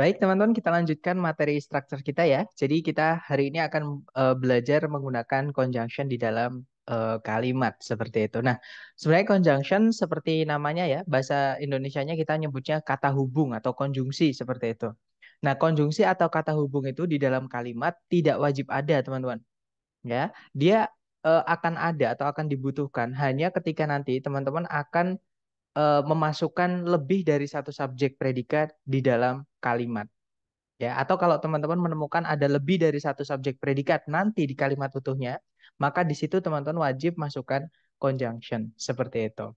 Baik, teman-teman, kita lanjutkan materi structure kita ya. Jadi kita hari ini akan uh, belajar menggunakan conjunction di dalam uh, kalimat seperti itu. Nah, sebenarnya conjunction seperti namanya ya, bahasa Indonesianya kita nyebutnya kata hubung atau konjungsi seperti itu. Nah, konjungsi atau kata hubung itu di dalam kalimat tidak wajib ada, teman-teman. Ya, dia uh, akan ada atau akan dibutuhkan hanya ketika nanti teman-teman akan uh, memasukkan lebih dari satu subjek predikat di dalam kalimat. Ya, atau kalau teman-teman menemukan ada lebih dari satu subjek predikat nanti di kalimat utuhnya, maka di situ teman-teman wajib masukkan conjunction seperti itu.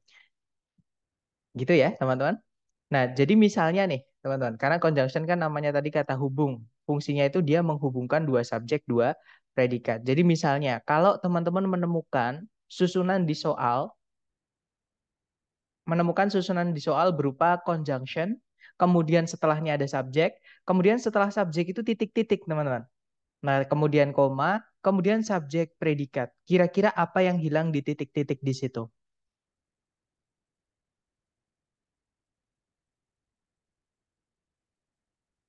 Gitu ya, teman-teman. Nah, jadi misalnya nih, teman-teman, karena conjunction kan namanya tadi kata hubung. Fungsinya itu dia menghubungkan dua subjek, dua predikat. Jadi misalnya, kalau teman-teman menemukan susunan di soal menemukan susunan di soal berupa conjunction, kemudian setelahnya ada subjek, kemudian setelah subjek itu titik-titik, teman-teman. Nah, kemudian koma, kemudian subjek predikat. Kira-kira apa yang hilang di titik-titik di situ?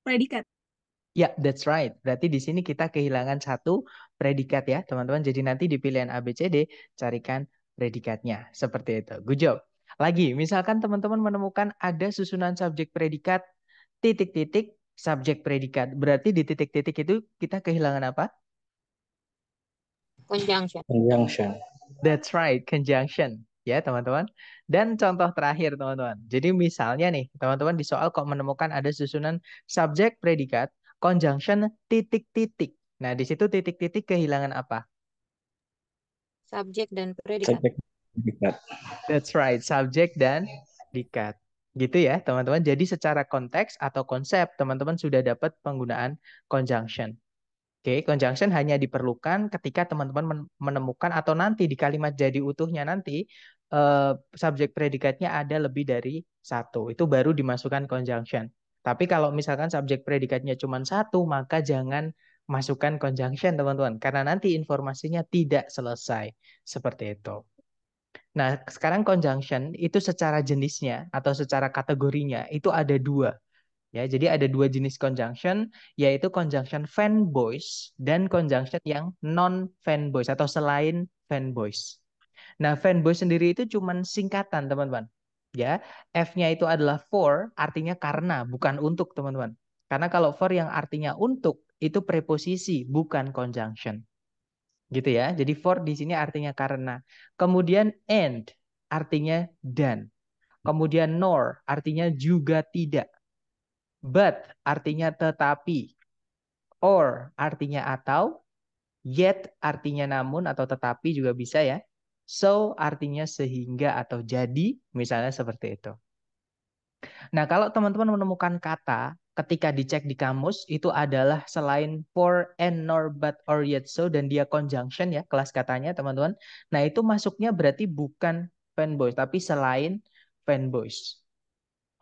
Predikat. Ya, that's right. Berarti di sini kita kehilangan satu predikat ya, teman-teman. Jadi nanti di pilihan ABCD carikan predikatnya. Seperti itu. Good job. Lagi, misalkan teman-teman menemukan ada susunan subjek predikat titik-titik subjek predikat. Berarti di titik-titik itu kita kehilangan apa? Conjunction. Conjunction. That's right, conjunction. Ya, teman-teman. Dan contoh terakhir, teman-teman. Jadi misalnya nih, teman-teman di soal kok menemukan ada susunan subjek predikat, conjunction, titik-titik. Nah, di situ titik-titik kehilangan apa? Subjek dan predikat. Dikat. That's right, subjek dan dikat. Gitu ya, teman-teman. Jadi secara konteks atau konsep, teman-teman sudah dapat penggunaan conjunction. Oke, okay, conjunction hanya diperlukan ketika teman-teman menemukan atau nanti di kalimat jadi utuhnya nanti uh, subjek predikatnya ada lebih dari satu. Itu baru dimasukkan conjunction. Tapi kalau misalkan subjek predikatnya cuma satu, maka jangan masukkan conjunction, teman-teman, karena nanti informasinya tidak selesai. Seperti itu. Nah, sekarang conjunction itu secara jenisnya atau secara kategorinya itu ada dua. Ya, jadi ada dua jenis conjunction, yaitu conjunction fanboys dan conjunction yang non fanboys atau selain fanboys. Nah, fanboys sendiri itu cuma singkatan, teman-teman. Ya, F-nya itu adalah for, artinya karena, bukan untuk, teman-teman. Karena kalau for yang artinya untuk, itu preposisi, bukan conjunction gitu ya. Jadi for di sini artinya karena. Kemudian and artinya dan. Kemudian nor artinya juga tidak. But artinya tetapi. Or artinya atau. Yet artinya namun atau tetapi juga bisa ya. So artinya sehingga atau jadi misalnya seperti itu. Nah, kalau teman-teman menemukan kata ketika dicek di kamus itu adalah selain for and nor but or yet so dan dia conjunction ya kelas katanya teman-teman. Nah, itu masuknya berarti bukan fanboys tapi selain fanboys.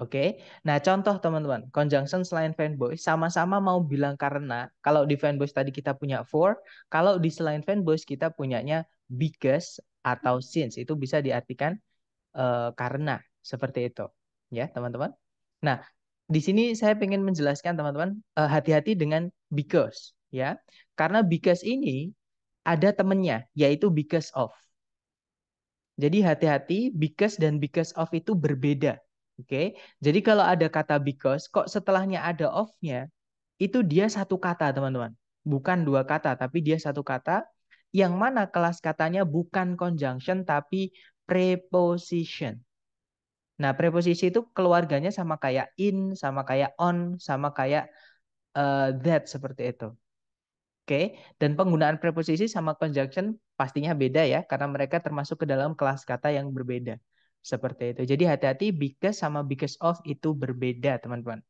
Oke. Okay? Nah, contoh teman-teman, conjunction selain fanboys sama-sama mau bilang karena kalau di fanboys tadi kita punya for, kalau di selain fanboys kita punyanya because atau since itu bisa diartikan uh, karena seperti itu ya teman-teman. Nah, di sini saya ingin menjelaskan teman-teman eh, hati-hati dengan because ya. Karena because ini ada temennya yaitu because of. Jadi hati-hati because dan because of itu berbeda. Oke. Okay? Jadi kalau ada kata because kok setelahnya ada of-nya itu dia satu kata teman-teman. Bukan dua kata tapi dia satu kata yang mana kelas katanya bukan conjunction tapi preposition. Nah, preposisi itu keluarganya sama kayak in, sama kayak on, sama kayak uh, that seperti itu. Oke, okay? dan penggunaan preposisi sama conjunction pastinya beda ya karena mereka termasuk ke dalam kelas kata yang berbeda. Seperti itu. Jadi hati-hati because sama because of itu berbeda, teman-teman.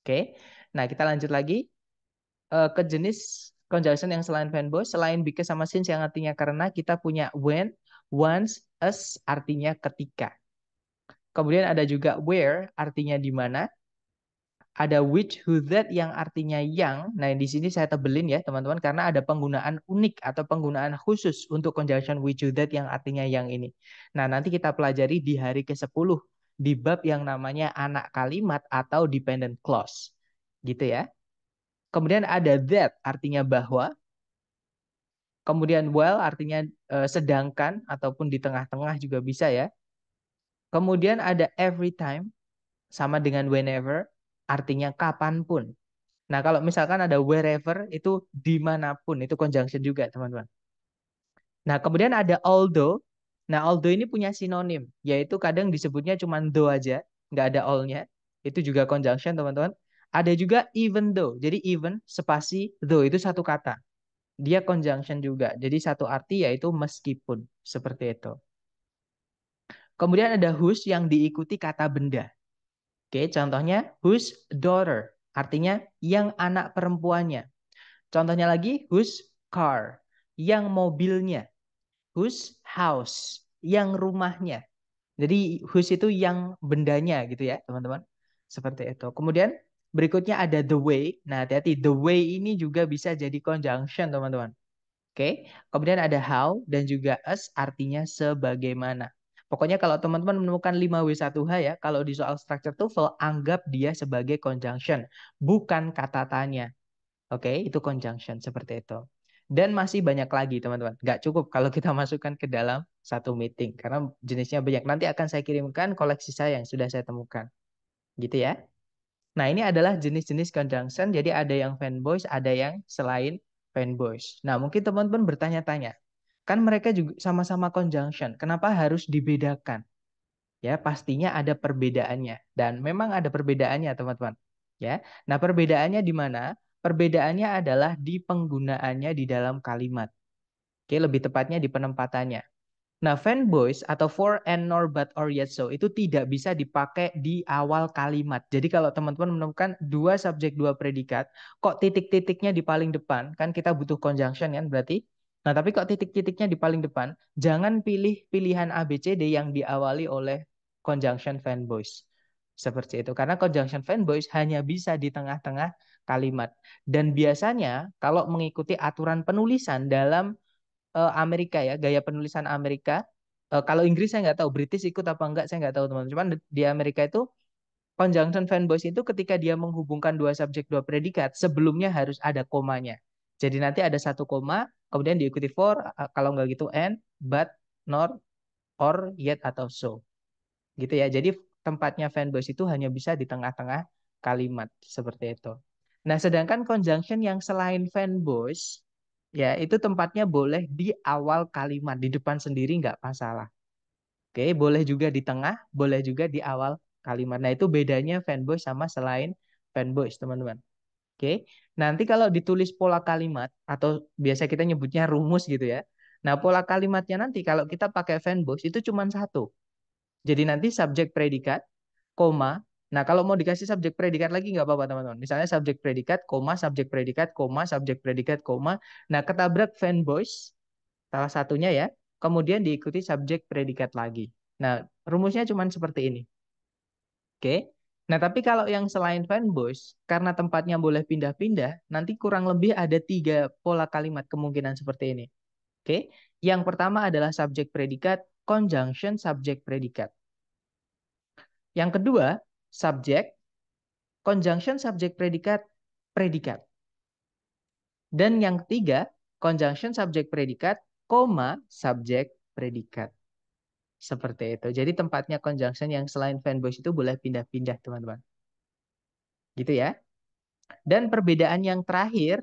Oke. Okay? Nah, kita lanjut lagi uh, ke jenis conjunction yang selain verbo, selain because sama since yang artinya karena kita punya when, once, as artinya ketika. Kemudian ada juga where artinya di mana. Ada which, who, that yang artinya yang. Nah, di sini saya tebelin ya, teman-teman, karena ada penggunaan unik atau penggunaan khusus untuk conjunction which, who, that yang artinya yang ini. Nah, nanti kita pelajari di hari ke-10 di bab yang namanya anak kalimat atau dependent clause. Gitu ya. Kemudian ada that artinya bahwa. Kemudian well, artinya uh, sedangkan ataupun di tengah-tengah juga bisa ya. Kemudian ada every time sama dengan whenever artinya kapanpun. Nah kalau misalkan ada wherever itu dimanapun itu conjunction juga teman-teman. Nah kemudian ada although. Nah although ini punya sinonim yaitu kadang disebutnya cuma do aja nggak ada all-nya. Itu juga conjunction teman-teman. Ada juga even though. Jadi even spasi though itu satu kata. Dia conjunction juga. Jadi satu arti yaitu meskipun seperti itu. Kemudian ada whose yang diikuti kata benda. Oke, contohnya whose daughter, artinya yang anak perempuannya. Contohnya lagi whose car, yang mobilnya. Whose house, yang rumahnya. Jadi whose itu yang bendanya gitu ya, teman-teman. Seperti itu. Kemudian berikutnya ada the way. Nah, hati-hati the way ini juga bisa jadi conjunction, teman-teman. Oke. Kemudian ada how dan juga as artinya sebagaimana. Pokoknya kalau teman-teman menemukan 5W1H ya, kalau di soal structure TOEFL, anggap dia sebagai conjunction, bukan kata tanya. Oke, okay? itu conjunction seperti itu. Dan masih banyak lagi teman-teman. Nggak cukup kalau kita masukkan ke dalam satu meeting, karena jenisnya banyak. Nanti akan saya kirimkan koleksi saya yang sudah saya temukan. Gitu ya. Nah, ini adalah jenis-jenis conjunction. Jadi ada yang fanboys, ada yang selain fanboys. Nah, mungkin teman-teman bertanya-tanya, Kan mereka juga sama-sama conjunction. Kenapa harus dibedakan? Ya, pastinya ada perbedaannya dan memang ada perbedaannya, teman-teman. Ya. Nah, perbedaannya di mana? Perbedaannya adalah di penggunaannya di dalam kalimat. Oke, lebih tepatnya di penempatannya. Nah, fanboys atau for and nor but or yet so itu tidak bisa dipakai di awal kalimat. Jadi kalau teman-teman menemukan dua subjek dua predikat, kok titik-titiknya di paling depan, kan kita butuh conjunction kan berarti Nah, tapi kok titik-titiknya di paling depan? Jangan pilih pilihan a b c d yang diawali oleh conjunction fanboys. Seperti itu. Karena conjunction fanboys hanya bisa di tengah-tengah kalimat. Dan biasanya kalau mengikuti aturan penulisan dalam uh, Amerika ya, gaya penulisan Amerika, uh, kalau Inggris saya nggak tahu, British ikut apa enggak saya nggak tahu teman-teman. Cuman di Amerika itu conjunction fanboys itu ketika dia menghubungkan dua subjek dua predikat, sebelumnya harus ada komanya. Jadi nanti ada satu koma, kemudian diikuti for kalau nggak gitu and but nor or yet atau so gitu ya jadi tempatnya fanbase itu hanya bisa di tengah-tengah kalimat seperti itu nah sedangkan conjunction yang selain fanbase ya itu tempatnya boleh di awal kalimat di depan sendiri nggak masalah oke boleh juga di tengah boleh juga di awal kalimat nah itu bedanya fanbase sama selain fanbase teman-teman Oke. Nanti kalau ditulis pola kalimat atau biasa kita nyebutnya rumus gitu ya. Nah, pola kalimatnya nanti kalau kita pakai fanboys itu cuma satu. Jadi nanti subjek predikat, koma. Nah, kalau mau dikasih subjek predikat lagi nggak apa-apa teman-teman. Misalnya subjek predikat, koma, subjek predikat, koma, subjek predikat, koma. Nah, ketabrak fanboys salah satunya ya. Kemudian diikuti subjek predikat lagi. Nah, rumusnya cuma seperti ini. Oke. Nah, tapi kalau yang selain fanboys, karena tempatnya boleh pindah-pindah, nanti kurang lebih ada tiga pola kalimat kemungkinan seperti ini. Oke, okay? yang pertama adalah subjek predikat, conjunction subjek predikat. Yang kedua, subjek, conjunction subjek predikat, predikat. Dan yang ketiga, conjunction subjek predikat, koma subjek predikat. Seperti itu. Jadi tempatnya conjunction yang selain fanboys itu boleh pindah-pindah, teman-teman. Gitu ya. Dan perbedaan yang terakhir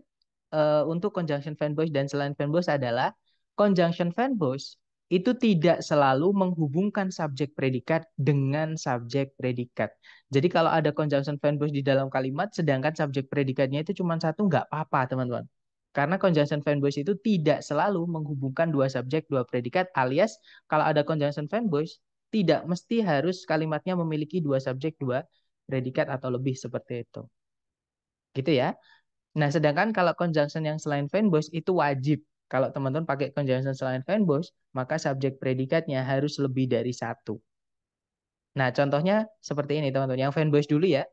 uh, untuk conjunction fanboys dan selain fanboys adalah conjunction fanboys itu tidak selalu menghubungkan subjek predikat dengan subjek predikat. Jadi kalau ada conjunction fanboys di dalam kalimat, sedangkan subjek predikatnya itu cuma satu, nggak apa-apa teman-teman. Karena conjunction fanboys itu tidak selalu menghubungkan dua subjek, dua predikat, alias kalau ada conjunction fanboys, tidak mesti harus kalimatnya memiliki dua subjek, dua predikat atau lebih seperti itu. Gitu ya. Nah, sedangkan kalau conjunction yang selain fanboys itu wajib. Kalau teman-teman pakai conjunction selain fanboys, maka subjek predikatnya harus lebih dari satu. Nah, contohnya seperti ini teman-teman. Yang fanboys dulu ya.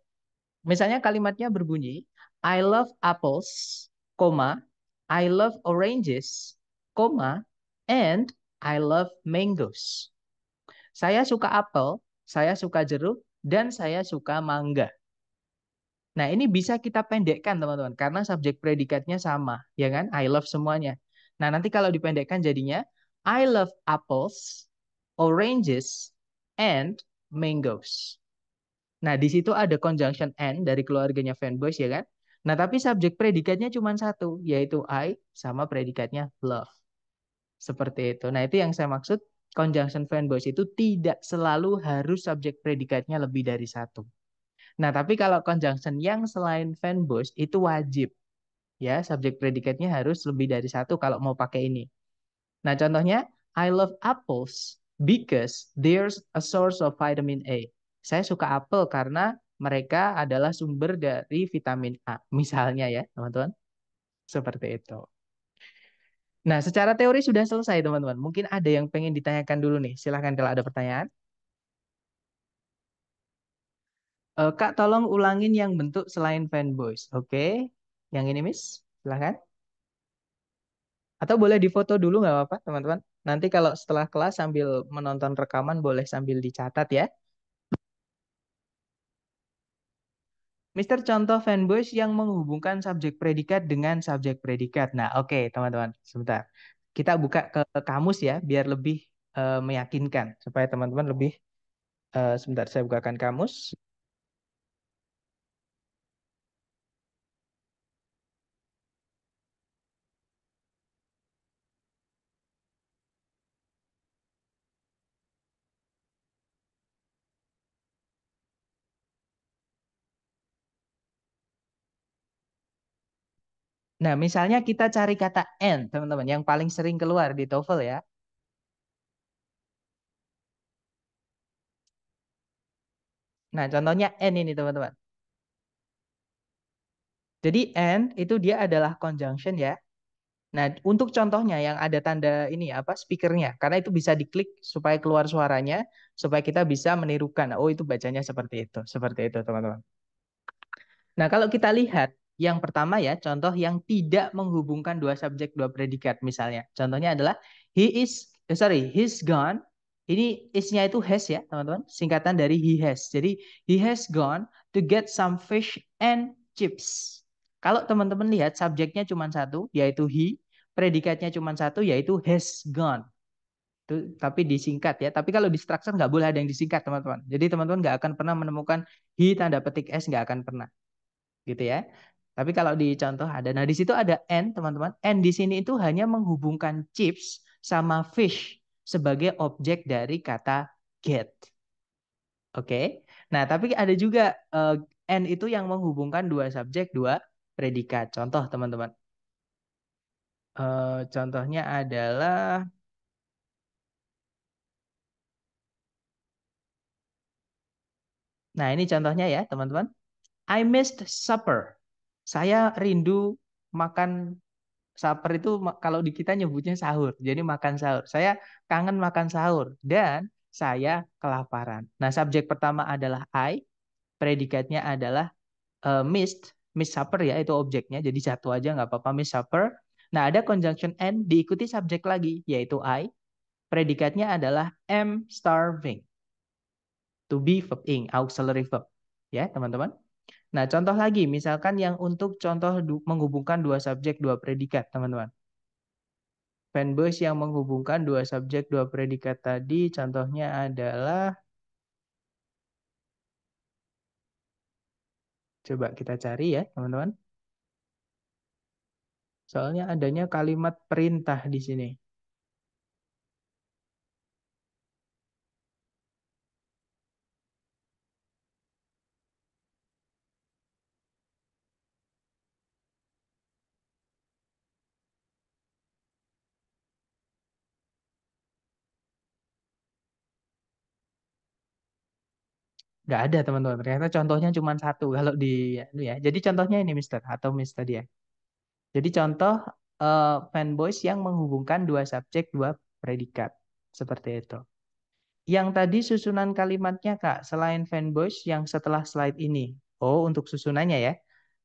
Misalnya kalimatnya berbunyi, I love apples, koma, I love oranges, koma, and I love mangoes. Saya suka apel, saya suka jeruk, dan saya suka mangga. Nah, ini bisa kita pendekkan, teman-teman, karena subjek predikatnya sama, ya kan? I love semuanya. Nah, nanti kalau dipendekkan jadinya, I love apples, oranges, and mangoes. Nah, di situ ada conjunction and dari keluarganya fanboys, ya kan? Nah, tapi subjek predikatnya cuma satu, yaitu I sama predikatnya love. Seperti itu. Nah, itu yang saya maksud conjunction fanboys itu tidak selalu harus subjek predikatnya lebih dari satu. Nah, tapi kalau conjunction yang selain fanboys itu wajib. Ya, subjek predikatnya harus lebih dari satu kalau mau pakai ini. Nah, contohnya I love apples because there's a source of vitamin A. Saya suka apel karena mereka adalah sumber dari vitamin A, misalnya ya, teman-teman. Seperti itu. Nah, secara teori sudah selesai, teman-teman. Mungkin ada yang pengen ditanyakan dulu nih. Silahkan kalau ada pertanyaan. Eh, Kak, tolong ulangin yang bentuk selain fanboys. Oke, okay. yang ini, Miss. Silahkan. Atau boleh difoto dulu nggak apa-apa, teman-teman. Nanti kalau setelah kelas sambil menonton rekaman, boleh sambil dicatat ya. Mister contoh fanboys yang menghubungkan subjek predikat dengan subjek predikat. Nah, oke okay, teman-teman, sebentar. Kita buka ke kamus ya biar lebih uh, meyakinkan supaya teman-teman lebih uh, sebentar saya bukakan kamus. Nah, misalnya kita cari kata n teman-teman, yang paling sering keluar di TOEFL ya. Nah, contohnya n ini, teman-teman. Jadi n itu dia adalah conjunction ya. Nah, untuk contohnya yang ada tanda ini apa speakernya, karena itu bisa diklik supaya keluar suaranya, supaya kita bisa menirukan. Oh, itu bacanya seperti itu, seperti itu, teman-teman. Nah, kalau kita lihat yang pertama ya, contoh yang tidak menghubungkan dua subjek, dua predikat misalnya. Contohnya adalah he is, eh, sorry, he's gone. Ini is-nya itu has ya, teman-teman. Singkatan dari he has. Jadi he has gone to get some fish and chips. Kalau teman-teman lihat subjeknya cuma satu, yaitu he. Predikatnya cuma satu, yaitu has gone tuh tapi disingkat ya. Tapi kalau di structure nggak boleh ada yang disingkat teman-teman. Jadi teman-teman nggak akan pernah menemukan he tanda petik s nggak akan pernah, gitu ya. Tapi kalau di contoh ada, nah di situ ada N teman-teman. N di sini itu hanya menghubungkan chips sama fish sebagai objek dari kata get. Oke. Okay? Nah, tapi ada juga uh, N itu yang menghubungkan dua subjek, dua predikat. Contoh teman-teman. Uh, contohnya adalah Nah, ini contohnya ya, teman-teman. I missed supper saya rindu makan supper itu kalau di kita nyebutnya sahur. Jadi makan sahur. Saya kangen makan sahur dan saya kelaparan. Nah, subjek pertama adalah I, predikatnya adalah uh, eh, missed, missed supper ya itu objeknya. Jadi satu aja nggak apa-apa miss supper. Nah, ada conjunction and diikuti subjek lagi yaitu I. Predikatnya adalah am starving. To be verb ing auxiliary verb. Ya, teman-teman. Nah, contoh lagi, misalkan yang untuk contoh menghubungkan dua subjek, dua predikat, teman-teman. Fanbase yang menghubungkan dua subjek, dua predikat tadi, contohnya adalah, coba kita cari ya, teman-teman. Soalnya adanya kalimat perintah di sini. Nggak ada teman-teman. Ternyata contohnya cuma satu kalau di ya. Jadi contohnya ini Mister atau Mister dia Jadi contoh uh, fanboys yang menghubungkan dua subjek dua predikat seperti itu. Yang tadi susunan kalimatnya kak selain fanboys yang setelah slide ini. Oh untuk susunannya ya.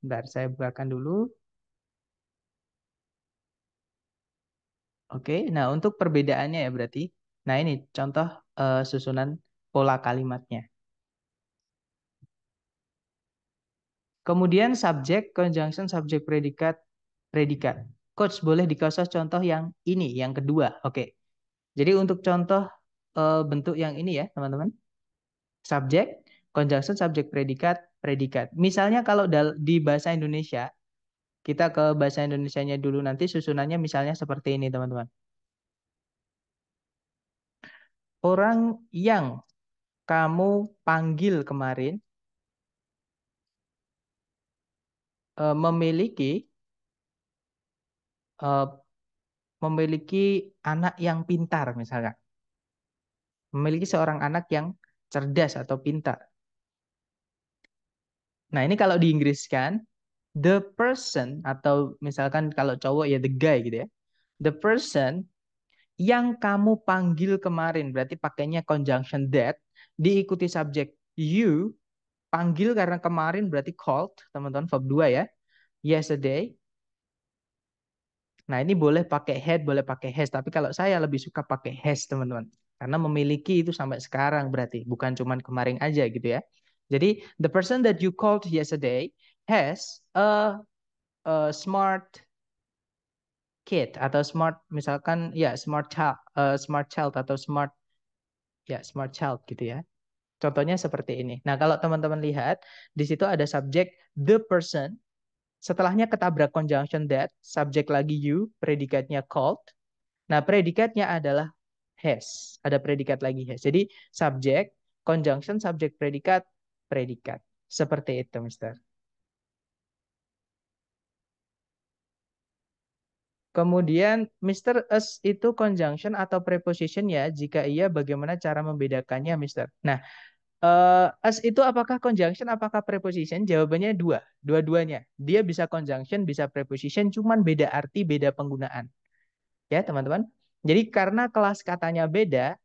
Bentar saya bukakan dulu. Oke, nah untuk perbedaannya ya berarti. Nah ini contoh uh, susunan pola kalimatnya. Kemudian subjek, conjunction, subjek predikat, predikat. Coach boleh dikasih contoh yang ini, yang kedua. Oke. Jadi untuk contoh e, bentuk yang ini ya, teman-teman. Subjek, conjunction, subjek predikat, predikat. Misalnya kalau di bahasa Indonesia, kita ke bahasa Indonesianya dulu nanti susunannya misalnya seperti ini, teman-teman. Orang yang kamu panggil kemarin uh, memiliki uh, memiliki anak yang pintar misalnya. Memiliki seorang anak yang cerdas atau pintar. Nah, ini kalau di Inggris kan the person atau misalkan kalau cowok ya the guy gitu ya. The person yang kamu panggil kemarin berarti pakainya conjunction that diikuti subjek you panggil karena kemarin berarti called, teman-teman, verb 2 ya. Yesterday. Nah, ini boleh pakai had, boleh pakai has, tapi kalau saya lebih suka pakai has, teman-teman. Karena memiliki itu sampai sekarang berarti, bukan cuma kemarin aja gitu ya. Jadi, the person that you called yesterday has a, a smart kid atau smart misalkan ya smart child, uh, smart child atau smart ya smart child gitu ya. Contohnya seperti ini. Nah, kalau teman-teman lihat, di situ ada subjek the person, setelahnya ketabrak conjunction that, subjek lagi you, predikatnya called. Nah, predikatnya adalah has. Ada predikat lagi has. Jadi, subjek, conjunction, subjek, predikat, predikat. Seperti itu, Mister. Kemudian mister Us itu conjunction atau preposition ya, jika iya bagaimana cara membedakannya mister. Nah, Uh, as itu apakah conjunction apakah preposition? Jawabannya dua, dua-duanya. Dia bisa conjunction, bisa preposition, cuman beda arti, beda penggunaan. Ya, teman-teman. Jadi karena kelas katanya beda,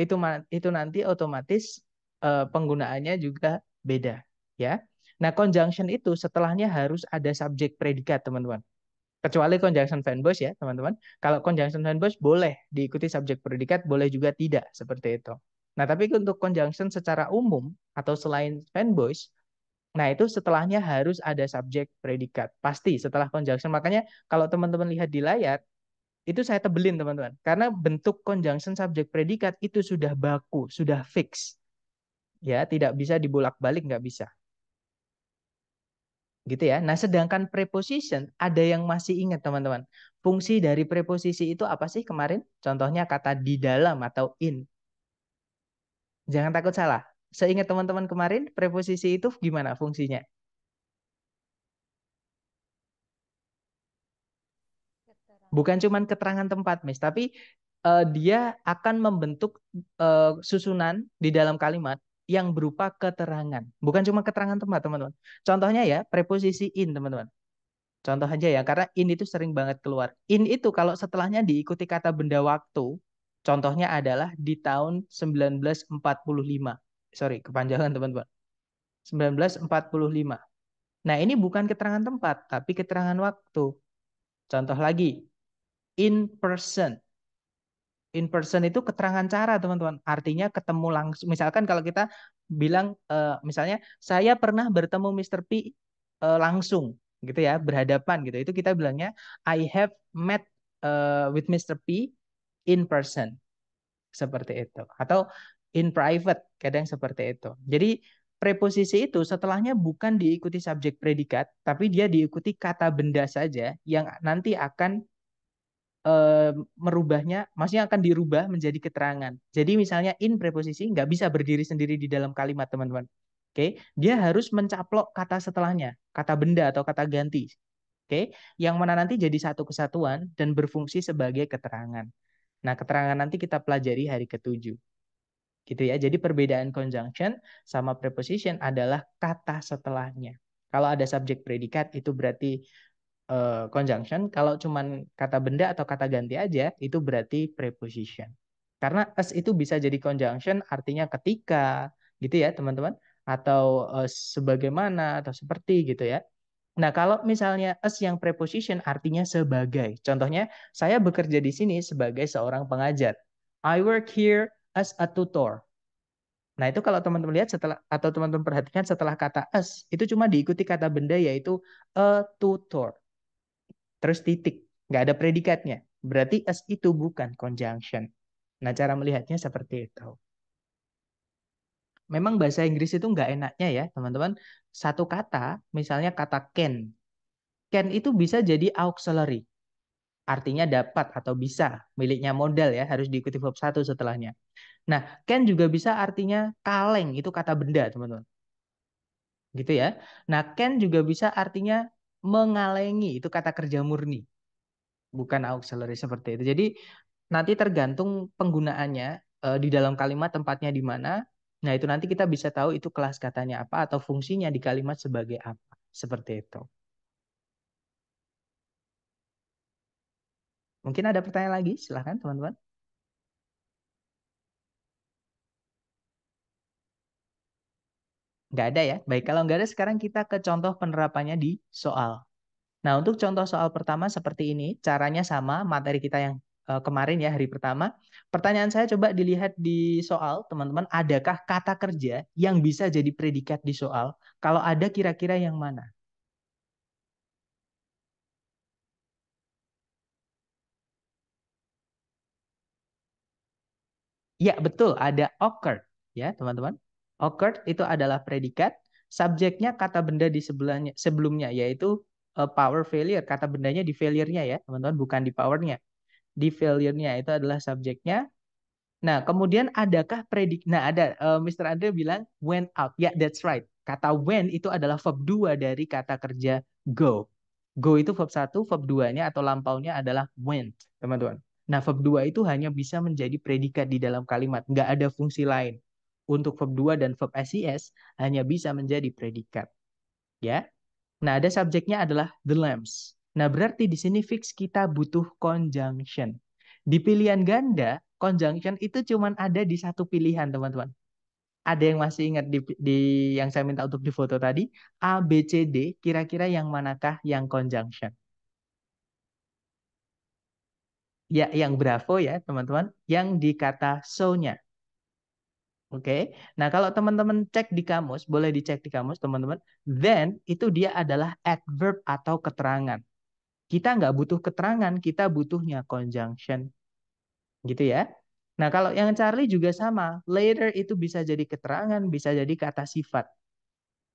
itu itu nanti otomatis uh, penggunaannya juga beda, ya. Nah, conjunction itu setelahnya harus ada subjek predikat, teman-teman. Kecuali conjunction fanbase ya, teman-teman. Kalau conjunction fanbase boleh diikuti subjek predikat, boleh juga tidak, seperti itu. Nah, tapi untuk conjunction secara umum atau selain fanboys, nah itu setelahnya harus ada subjek predikat. Pasti setelah conjunction. Makanya kalau teman-teman lihat di layar, itu saya tebelin teman-teman. Karena bentuk conjunction subjek predikat itu sudah baku, sudah fix. Ya, tidak bisa dibolak-balik, nggak bisa. Gitu ya. Nah, sedangkan preposition ada yang masih ingat teman-teman. Fungsi dari preposisi itu apa sih kemarin? Contohnya kata di dalam atau in Jangan takut salah. Seingat teman-teman kemarin, preposisi itu gimana fungsinya? Bukan cuma keterangan tempat, Miss, tapi uh, dia akan membentuk uh, susunan di dalam kalimat yang berupa keterangan. Bukan cuma keterangan tempat, teman-teman. Contohnya ya, preposisi in, teman-teman. Contoh aja ya, karena in itu sering banget keluar. In itu kalau setelahnya diikuti kata benda waktu, Contohnya adalah di tahun 1945. Sorry, kepanjangan teman-teman. 1945. Nah, ini bukan keterangan tempat, tapi keterangan waktu. Contoh lagi, in person. In person itu keterangan cara, teman-teman. Artinya ketemu langsung. Misalkan kalau kita bilang, eh, misalnya, saya pernah bertemu Mr. P eh, langsung, gitu ya, berhadapan gitu. Itu kita bilangnya, I have met eh, with Mr. P in person seperti itu atau in private kadang seperti itu. Jadi preposisi itu setelahnya bukan diikuti subjek predikat tapi dia diikuti kata benda saja yang nanti akan e, merubahnya masih akan dirubah menjadi keterangan. Jadi misalnya in preposisi nggak bisa berdiri sendiri di dalam kalimat teman-teman. Oke, dia harus mencaplok kata setelahnya, kata benda atau kata ganti. Oke, yang mana nanti jadi satu kesatuan dan berfungsi sebagai keterangan. Nah, keterangan nanti kita pelajari hari ketujuh. Gitu ya. Jadi perbedaan conjunction sama preposition adalah kata setelahnya. Kalau ada subjek predikat itu berarti uh, conjunction. Kalau cuman kata benda atau kata ganti aja itu berarti preposition. Karena as itu bisa jadi conjunction artinya ketika gitu ya, teman-teman atau uh, sebagaimana atau seperti gitu ya. Nah, kalau misalnya as yang preposition artinya sebagai. Contohnya, saya bekerja di sini sebagai seorang pengajar. I work here as a tutor. Nah, itu kalau teman-teman lihat setelah atau teman-teman perhatikan setelah kata as, itu cuma diikuti kata benda yaitu a tutor. Terus titik, nggak ada predikatnya. Berarti as itu bukan conjunction. Nah, cara melihatnya seperti itu memang bahasa Inggris itu nggak enaknya ya teman-teman. Satu kata, misalnya kata can. Can itu bisa jadi auxiliary. Artinya dapat atau bisa, miliknya modal ya, harus diikuti verb satu setelahnya. Nah, can juga bisa artinya kaleng, itu kata benda teman-teman. Gitu ya. Nah, can juga bisa artinya mengalengi, itu kata kerja murni. Bukan auxiliary seperti itu. Jadi nanti tergantung penggunaannya eh, di dalam kalimat tempatnya di mana Nah, itu nanti kita bisa tahu itu kelas katanya apa atau fungsinya di kalimat sebagai apa. Seperti itu. Mungkin ada pertanyaan lagi? Silahkan teman-teman. Nggak ada ya? Baik, kalau nggak ada sekarang kita ke contoh penerapannya di soal. Nah, untuk contoh soal pertama seperti ini, caranya sama materi kita yang Eh, kemarin ya hari pertama. Pertanyaan saya coba dilihat di soal, teman-teman, adakah kata kerja yang bisa jadi predikat di soal? Kalau ada kira-kira yang mana? Ya, betul, ada occurred ya, teman-teman. Occurred itu adalah predikat, subjeknya kata benda di sebelahnya sebelumnya yaitu eh, power failure, kata bendanya di failure-nya ya, teman-teman, bukan di power nya di failure-nya itu adalah subjeknya. Nah, kemudian adakah predik Nah, ada uh, eh, Mr. Andre bilang went out. Ya, yeah, that's right. Kata when itu adalah verb dua dari kata kerja go. Go itu verb satu, verb 2-nya atau lampaunya adalah went, teman-teman. Nah, verb dua itu hanya bisa menjadi predikat di dalam kalimat, nggak ada fungsi lain. Untuk verb dua dan verb SES hanya bisa menjadi predikat. Ya. Nah, ada subjeknya adalah the lamps. Nah, berarti di sini fix kita butuh conjunction. Di pilihan ganda, conjunction itu cuma ada di satu pilihan, teman-teman. Ada yang masih ingat di, di yang saya minta untuk difoto tadi? A, B, C, D, kira-kira yang manakah yang conjunction? Ya, yang bravo ya, teman-teman. Yang di kata so-nya. Oke. Okay? Nah, kalau teman-teman cek di kamus, boleh dicek di kamus, teman-teman. Then, itu dia adalah adverb atau keterangan. Kita nggak butuh keterangan, kita butuhnya conjunction. Gitu ya. Nah, kalau yang Charlie juga sama. Later itu bisa jadi keterangan, bisa jadi kata sifat.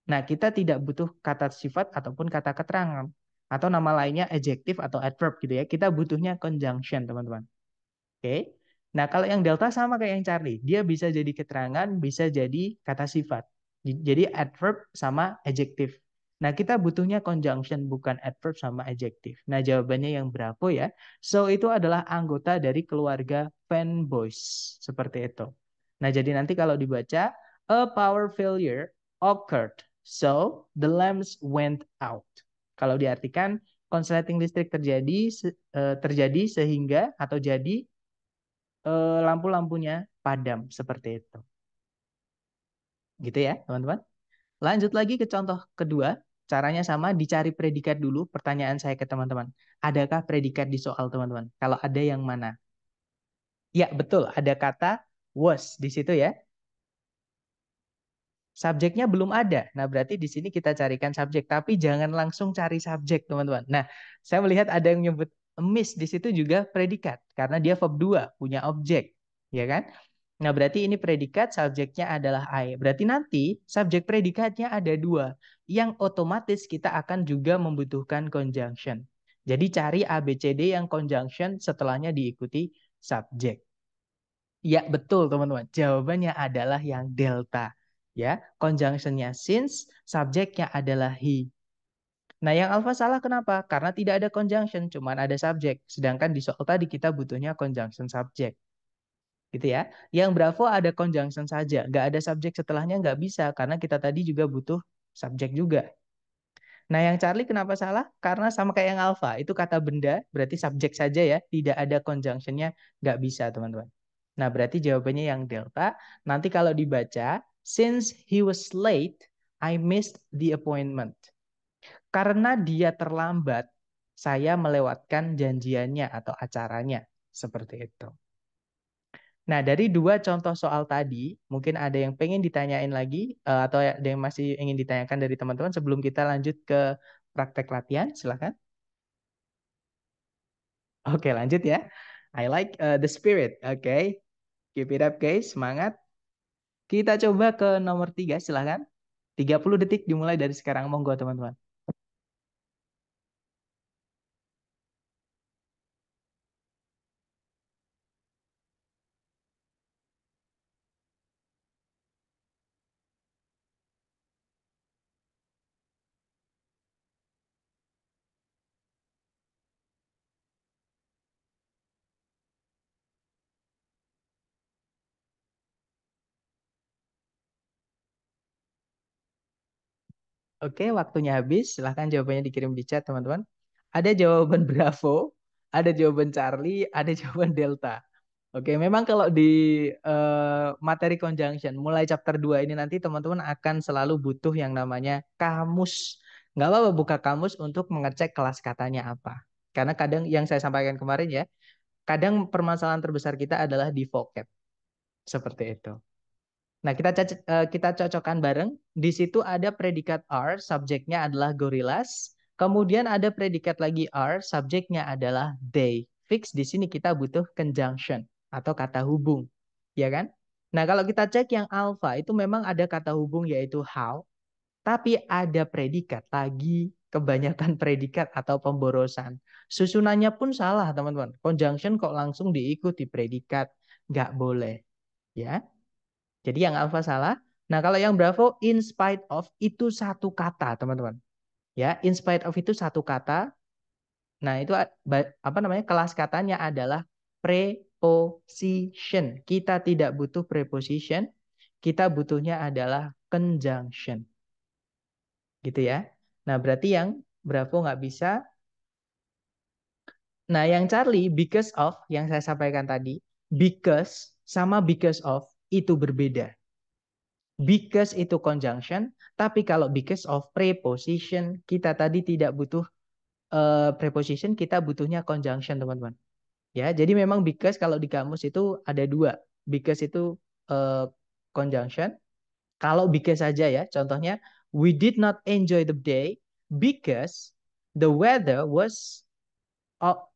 Nah, kita tidak butuh kata sifat ataupun kata keterangan. Atau nama lainnya adjective atau adverb gitu ya. Kita butuhnya conjunction, teman-teman. Oke. Nah, kalau yang delta sama kayak yang Charlie. Dia bisa jadi keterangan, bisa jadi kata sifat. Jadi adverb sama adjective. Nah, kita butuhnya conjunction bukan adverb sama adjective. Nah, jawabannya yang berapa ya? So itu adalah anggota dari keluarga fanboys seperti itu. Nah, jadi nanti kalau dibaca a power failure occurred. So the lamps went out. Kalau diartikan konsleting listrik terjadi e, terjadi sehingga atau jadi e, lampu-lampunya padam seperti itu. Gitu ya, teman-teman. Lanjut lagi ke contoh kedua caranya sama dicari predikat dulu pertanyaan saya ke teman-teman adakah predikat di soal teman-teman kalau ada yang mana ya betul ada kata was di situ ya subjeknya belum ada nah berarti di sini kita carikan subjek tapi jangan langsung cari subjek teman-teman nah saya melihat ada yang menyebut miss di situ juga predikat karena dia verb 2 punya objek ya kan Nah, berarti ini predikat, subjeknya adalah I. Berarti nanti subjek predikatnya ada dua, yang otomatis kita akan juga membutuhkan conjunction. Jadi cari A B C D yang conjunction setelahnya diikuti subjek. Ya, betul teman-teman. Jawabannya adalah yang delta. Ya, conjunctionnya since, subjeknya adalah he. Nah, yang alfa salah kenapa? Karena tidak ada conjunction, cuman ada subjek. Sedangkan di soal tadi kita butuhnya conjunction subjek gitu ya. Yang Bravo ada conjunction saja, nggak ada subjek setelahnya nggak bisa karena kita tadi juga butuh subjek juga. Nah yang Charlie kenapa salah? Karena sama kayak yang Alpha itu kata benda berarti subjek saja ya, tidak ada conjunctionnya nggak bisa teman-teman. Nah berarti jawabannya yang Delta. Nanti kalau dibaca, since he was late, I missed the appointment. Karena dia terlambat, saya melewatkan janjiannya atau acaranya. Seperti itu. Nah, dari dua contoh soal tadi, mungkin ada yang pengen ditanyain lagi eh, atau ada yang masih ingin ditanyakan dari teman-teman sebelum kita lanjut ke praktek latihan, silakan. Oke, lanjut ya. I like uh, the spirit. Oke, okay. keep it up guys, semangat. Kita coba ke nomor tiga, silakan. 30 detik dimulai dari sekarang, monggo teman-teman. Oke, waktunya habis. Silahkan jawabannya dikirim di chat, teman-teman. Ada jawaban Bravo, ada jawaban Charlie, ada jawaban Delta. Oke, memang kalau di uh, materi conjunction, mulai chapter 2 ini nanti teman-teman akan selalu butuh yang namanya kamus. Nggak apa-apa buka kamus untuk mengecek kelas katanya apa. Karena kadang yang saya sampaikan kemarin ya, kadang permasalahan terbesar kita adalah di vocab. Seperti itu. Nah, kita eh, kita cocokkan bareng. Di situ ada predikat r subjeknya adalah gorillas. Kemudian ada predikat lagi r subjeknya adalah they. Fix di sini kita butuh conjunction atau kata hubung, ya kan? Nah, kalau kita cek yang alpha itu memang ada kata hubung yaitu how, tapi ada predikat lagi kebanyakan predikat atau pemborosan. Susunannya pun salah, teman-teman. Conjunction kok langsung diikuti predikat, nggak boleh. Ya, jadi yang alfa salah. Nah, kalau yang bravo in spite of itu satu kata, teman-teman. Ya, in spite of itu satu kata. Nah, itu apa namanya? kelas katanya adalah preposition. Kita tidak butuh preposition, kita butuhnya adalah conjunction. Gitu ya. Nah, berarti yang bravo nggak bisa. Nah, yang Charlie because of yang saya sampaikan tadi, because sama because of itu berbeda. Because itu conjunction, tapi kalau because of preposition, kita tadi tidak butuh uh, preposition, kita butuhnya conjunction, teman-teman. Ya, jadi memang because kalau di kamus itu ada dua. Because itu uh, conjunction. Kalau because saja ya, contohnya we did not enjoy the day because the weather was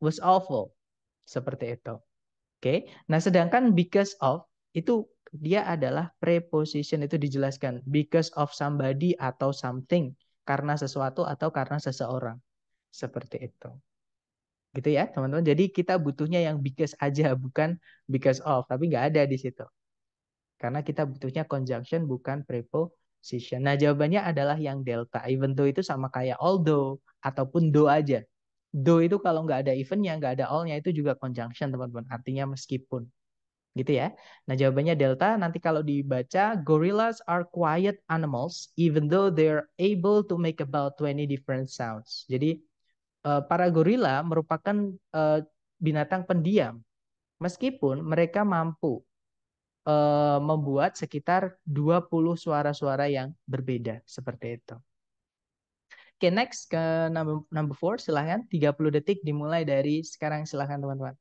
was awful. Seperti itu. Oke. Okay? Nah, sedangkan because of itu dia adalah preposition itu dijelaskan because of somebody atau something karena sesuatu atau karena seseorang seperti itu gitu ya teman-teman jadi kita butuhnya yang because aja bukan because of tapi nggak ada di situ karena kita butuhnya conjunction bukan preposition nah jawabannya adalah yang delta even though itu sama kayak although ataupun do aja do itu kalau nggak ada eventnya nggak ada allnya itu juga conjunction teman-teman artinya meskipun gitu ya. Nah, jawabannya delta nanti kalau dibaca gorillas are quiet animals even though they're able to make about 20 different sounds. Jadi uh, para gorila merupakan uh, binatang pendiam meskipun mereka mampu uh, membuat sekitar 20 suara-suara yang berbeda seperti itu. Oke, okay, next ke number, number four silahkan. 30 detik dimulai dari sekarang silahkan teman-teman.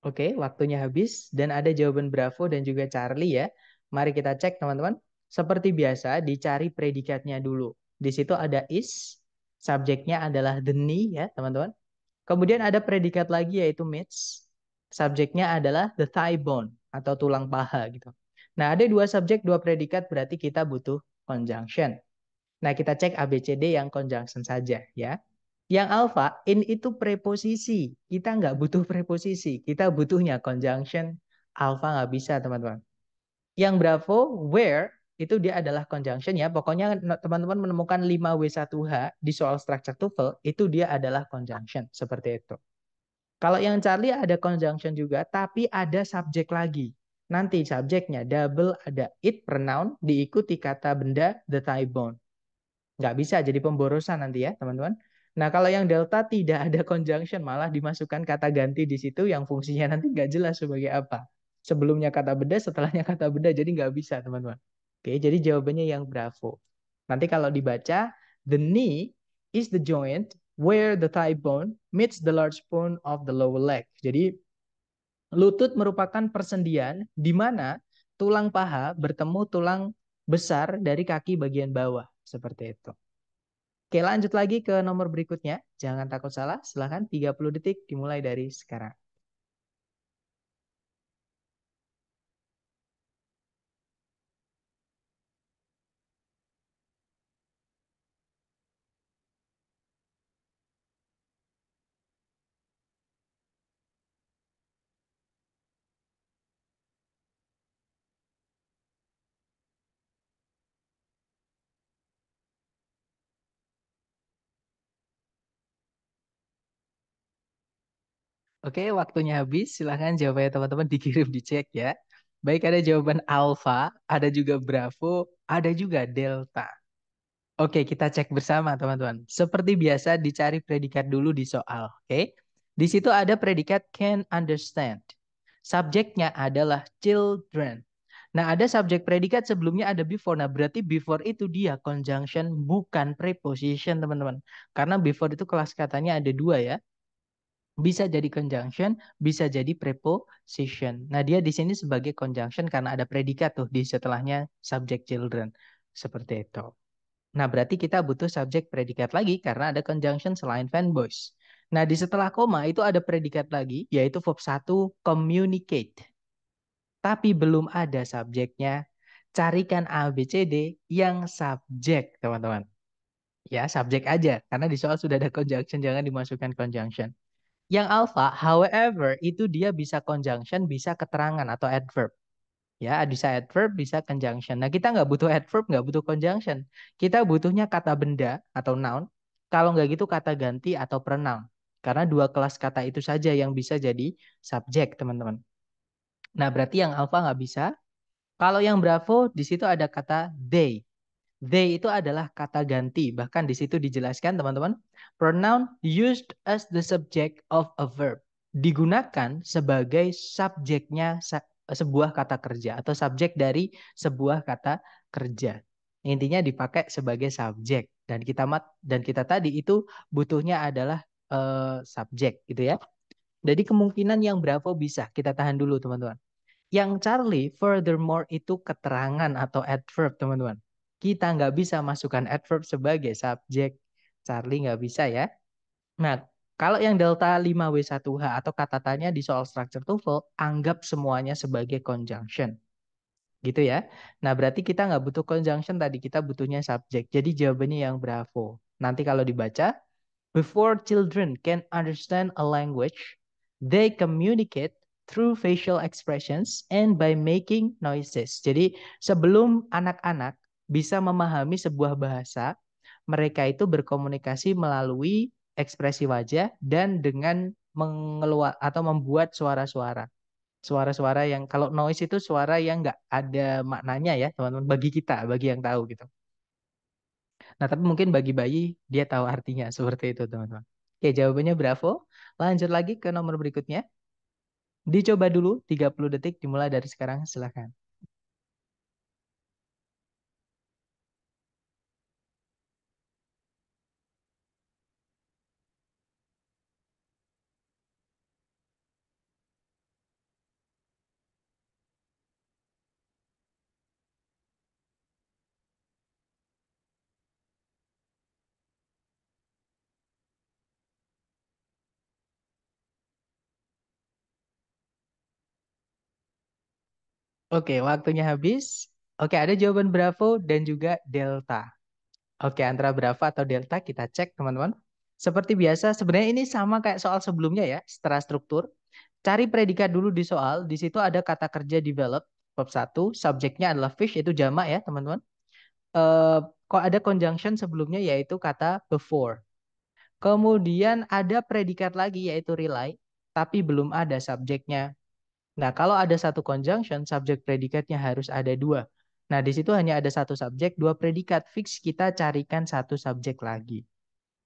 Oke, waktunya habis dan ada jawaban Bravo dan juga Charlie ya. Mari kita cek teman-teman. Seperti biasa dicari predikatnya dulu. Di situ ada is, subjeknya adalah the knee ya teman-teman. Kemudian ada predikat lagi yaitu meets, subjeknya adalah the thigh bone atau tulang paha gitu. Nah ada dua subjek, dua predikat berarti kita butuh conjunction. Nah kita cek ABCD yang conjunction saja ya. Yang alfa, in itu preposisi. Kita nggak butuh preposisi. Kita butuhnya conjunction. Alfa nggak bisa, teman-teman. Yang bravo, where, itu dia adalah conjunction ya. Pokoknya teman-teman menemukan 5W1H di soal structure tuple, itu dia adalah conjunction. Seperti itu. Kalau yang Charlie ada conjunction juga, tapi ada subjek lagi. Nanti subjeknya double ada it pronoun diikuti kata benda the tie bone Nggak bisa jadi pemborosan nanti ya, teman-teman. Nah, kalau yang delta tidak ada conjunction, malah dimasukkan kata ganti di situ yang fungsinya nanti nggak jelas sebagai apa. Sebelumnya kata beda, setelahnya kata beda, jadi nggak bisa, teman-teman. Oke, jadi jawabannya yang bravo. Nanti kalau dibaca, the knee is the joint where the thigh bone meets the large bone of the lower leg. Jadi, lutut merupakan persendian di mana tulang paha bertemu tulang besar dari kaki bagian bawah, seperti itu. Oke, lanjut lagi ke nomor berikutnya. Jangan takut salah, silahkan 30 detik dimulai dari sekarang. Oke, waktunya habis. Silahkan jawabannya teman-teman dikirim dicek ya. Baik ada jawaban alfa, ada juga bravo, ada juga delta. Oke, kita cek bersama teman-teman. Seperti biasa dicari predikat dulu di soal, oke? Di situ ada predikat can understand. Subjeknya adalah children. Nah, ada subjek predikat sebelumnya ada before. Nah, berarti before itu dia conjunction bukan preposition, teman-teman. Karena before itu kelas katanya ada dua ya bisa jadi conjunction, bisa jadi preposition. Nah, dia di sini sebagai conjunction karena ada predikat tuh di setelahnya subject children. Seperti itu. Nah, berarti kita butuh subject predikat lagi karena ada conjunction selain fanboys. Nah, di setelah koma itu ada predikat lagi, yaitu verb 1 communicate. Tapi belum ada subjeknya. Carikan a b c d yang subjek, teman-teman. Ya, subjek aja. Karena di soal sudah ada conjunction, jangan dimasukkan conjunction. Yang alpha, however, itu dia bisa conjunction, bisa keterangan atau adverb. Ya, bisa adverb, bisa conjunction. Nah, kita nggak butuh adverb, nggak butuh conjunction. Kita butuhnya kata benda atau noun. Kalau nggak gitu kata ganti atau pronoun. Karena dua kelas kata itu saja yang bisa jadi subjek, teman-teman. Nah, berarti yang alpha nggak bisa. Kalau yang bravo, di situ ada kata they. They itu adalah kata ganti. Bahkan di situ dijelaskan teman-teman. Pronoun used as the subject of a verb. Digunakan sebagai subjeknya sebuah kata kerja. Atau subjek dari sebuah kata kerja. Intinya dipakai sebagai subjek. Dan kita mat dan kita tadi itu butuhnya adalah uh, subjek gitu ya. Jadi kemungkinan yang berapa bisa kita tahan dulu teman-teman. Yang Charlie, furthermore, itu keterangan atau adverb, teman-teman. Kita nggak bisa masukkan adverb sebagai subjek. Charlie nggak bisa ya. Nah, kalau yang delta 5W1H atau kata tanya di soal structure TOEFL, anggap semuanya sebagai conjunction. Gitu ya. Nah, berarti kita nggak butuh conjunction tadi, kita butuhnya subjek. Jadi jawabannya yang bravo. Nanti kalau dibaca, before children can understand a language, they communicate through facial expressions and by making noises. Jadi sebelum anak-anak bisa memahami sebuah bahasa, mereka itu berkomunikasi melalui ekspresi wajah dan dengan mengeluar atau membuat suara-suara. Suara-suara yang kalau noise itu suara yang nggak ada maknanya ya, teman-teman bagi kita, bagi yang tahu gitu. Nah, tapi mungkin bagi bayi dia tahu artinya seperti itu, teman-teman. Oke, jawabannya bravo. Lanjut lagi ke nomor berikutnya. Dicoba dulu 30 detik dimulai dari sekarang, silahkan. Oke, waktunya habis. Oke, ada jawaban Bravo dan juga Delta. Oke, antara Bravo atau Delta kita cek, teman-teman. Seperti biasa, sebenarnya ini sama kayak soal sebelumnya ya, secara struktur. Cari predikat dulu di soal, di situ ada kata kerja develop, bab 1, subjeknya adalah fish, itu jamak ya, teman-teman. Uh, kok ada conjunction sebelumnya yaitu kata before. Kemudian ada predikat lagi yaitu rely, tapi belum ada subjeknya. Nah, kalau ada satu conjunction, subjek predikatnya harus ada dua. Nah, di situ hanya ada satu subjek, dua predikat fix kita carikan satu subjek lagi.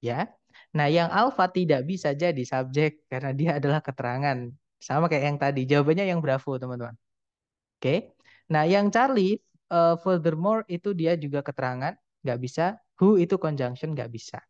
Ya. Nah, yang alfa tidak bisa jadi subjek karena dia adalah keterangan. Sama kayak yang tadi, jawabannya yang bravo, teman-teman. Oke. Nah, yang Charlie uh, furthermore itu dia juga keterangan, nggak bisa. Who itu conjunction nggak bisa.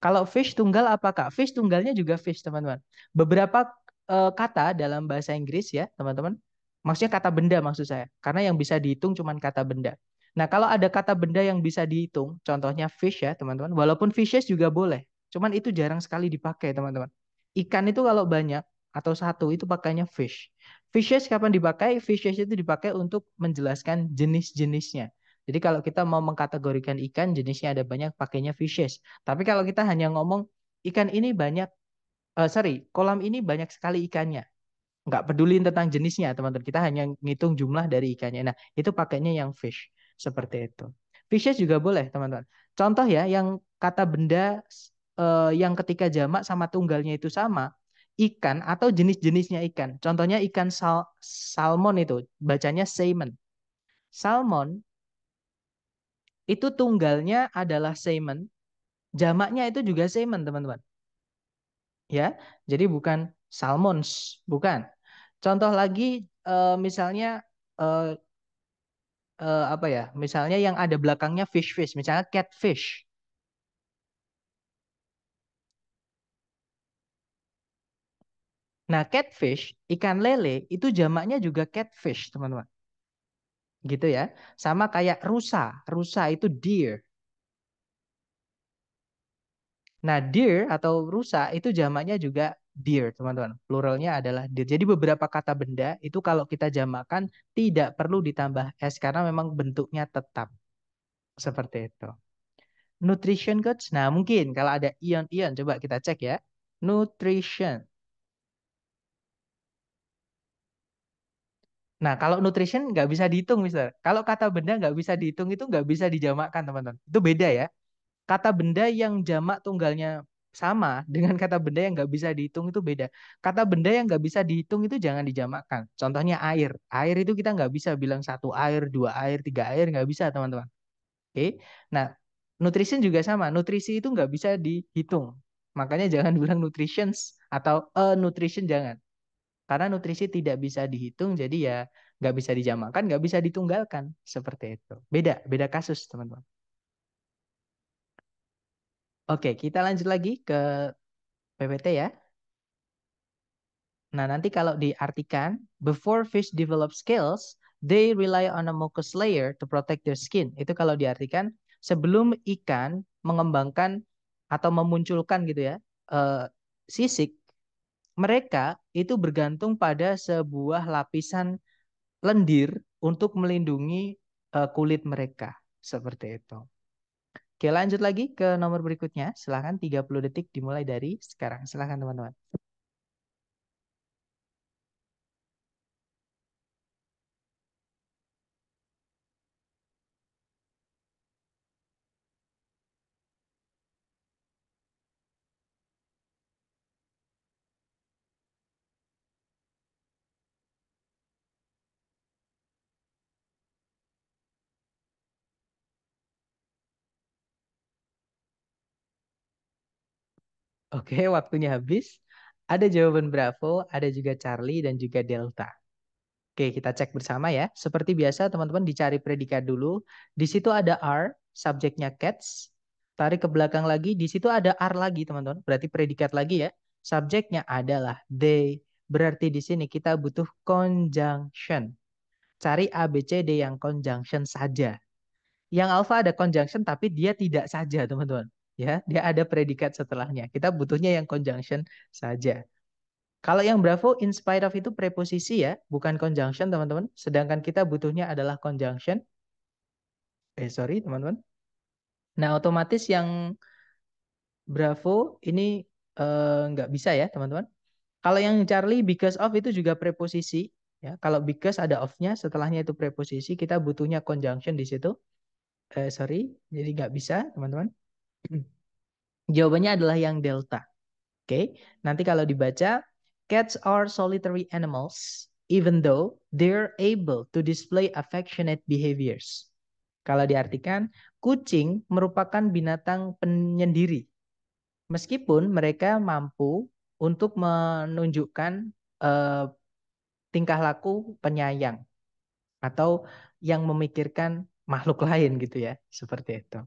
Kalau fish tunggal apakah? Fish tunggalnya juga fish, teman-teman. Beberapa uh, kata dalam bahasa Inggris ya, teman-teman. Maksudnya kata benda maksud saya. Karena yang bisa dihitung cuma kata benda. Nah, kalau ada kata benda yang bisa dihitung, contohnya fish ya, teman-teman. Walaupun fishes juga boleh. Cuman itu jarang sekali dipakai, teman-teman. Ikan itu kalau banyak atau satu itu pakainya fish. Fishes kapan dipakai? Fishes itu dipakai untuk menjelaskan jenis-jenisnya. Jadi kalau kita mau mengkategorikan ikan jenisnya ada banyak pakainya fishes. Tapi kalau kita hanya ngomong ikan ini banyak uh, sorry, kolam ini banyak sekali ikannya. Nggak peduli tentang jenisnya, teman-teman. Kita hanya ngitung jumlah dari ikannya. Nah, itu pakainya yang fish. Seperti itu. Fishes juga boleh, teman-teman. Contoh ya, yang kata benda uh, yang ketika jamak sama tunggalnya itu sama, ikan atau jenis-jenisnya ikan. Contohnya ikan sal salmon itu, bacanya salmon. Salmon itu tunggalnya adalah salmon, jamaknya itu juga salmon, teman-teman ya. Jadi bukan salmons, bukan. Contoh lagi eh, misalnya eh, eh, apa ya? Misalnya yang ada belakangnya fish fish, misalnya catfish. Nah, catfish, ikan lele itu jamaknya juga catfish, teman-teman. Gitu ya. Sama kayak rusa. Rusa itu deer. Nah, deer atau rusa itu jamaknya juga deer, teman-teman. Pluralnya adalah deer. Jadi beberapa kata benda itu kalau kita jamakan tidak perlu ditambah s karena memang bentuknya tetap. Seperti itu. Nutrition goods Nah, mungkin kalau ada ion-ion coba kita cek ya. Nutrition. Nah, kalau nutrition nggak bisa dihitung, Mister. Kalau kata benda nggak bisa dihitung itu nggak bisa dijamakan teman-teman. Itu beda ya kata benda yang jamak tunggalnya sama dengan kata benda yang nggak bisa dihitung itu beda. Kata benda yang nggak bisa dihitung itu jangan dijamakan. Contohnya air. Air itu kita nggak bisa bilang satu air, dua air, tiga air, nggak bisa teman-teman. Oke. Nah, nutrition juga sama. Nutrisi itu nggak bisa dihitung. Makanya jangan bilang nutritions atau a nutrition jangan. Karena nutrisi tidak bisa dihitung, jadi ya nggak bisa dijamakan, nggak bisa ditunggalkan seperti itu. Beda, beda kasus teman-teman. Oke, kita lanjut lagi ke PPT ya. Nah, nanti kalau diartikan, before fish develop scales, they rely on a mucus layer to protect their skin. Itu kalau diartikan, sebelum ikan mengembangkan atau memunculkan gitu ya, uh, sisik, mereka itu bergantung pada sebuah lapisan lendir untuk melindungi uh, kulit mereka. Seperti itu. Oke, lanjut lagi ke nomor berikutnya. Silahkan 30 detik dimulai dari sekarang. Silahkan teman-teman. Oke, waktunya habis. Ada jawaban Bravo, ada juga Charlie dan juga Delta. Oke, kita cek bersama ya. Seperti biasa, teman-teman dicari predikat dulu. Di situ ada R, subjeknya cats. Tarik ke belakang lagi, di situ ada R lagi, teman-teman. Berarti predikat lagi ya. Subjeknya adalah they. Berarti di sini kita butuh conjunction. Cari A, B, C, D yang conjunction saja. Yang Alpha ada conjunction tapi dia tidak saja, teman-teman ya dia ada predikat setelahnya. Kita butuhnya yang conjunction saja. Kalau yang bravo in spite of itu preposisi ya, bukan conjunction teman-teman. Sedangkan kita butuhnya adalah conjunction. Eh sorry teman-teman. Nah otomatis yang bravo ini eh, nggak bisa ya teman-teman. Kalau yang Charlie because of itu juga preposisi ya. Kalau because ada of-nya, setelahnya itu preposisi. Kita butuhnya conjunction di situ. Eh, sorry, jadi nggak bisa teman-teman. Jawabannya adalah yang delta. Oke, okay? nanti kalau dibaca, cats are solitary animals even though they're able to display affectionate behaviors. Kalau diartikan, kucing merupakan binatang penyendiri. Meskipun mereka mampu untuk menunjukkan uh, tingkah laku penyayang atau yang memikirkan makhluk lain gitu ya, seperti itu.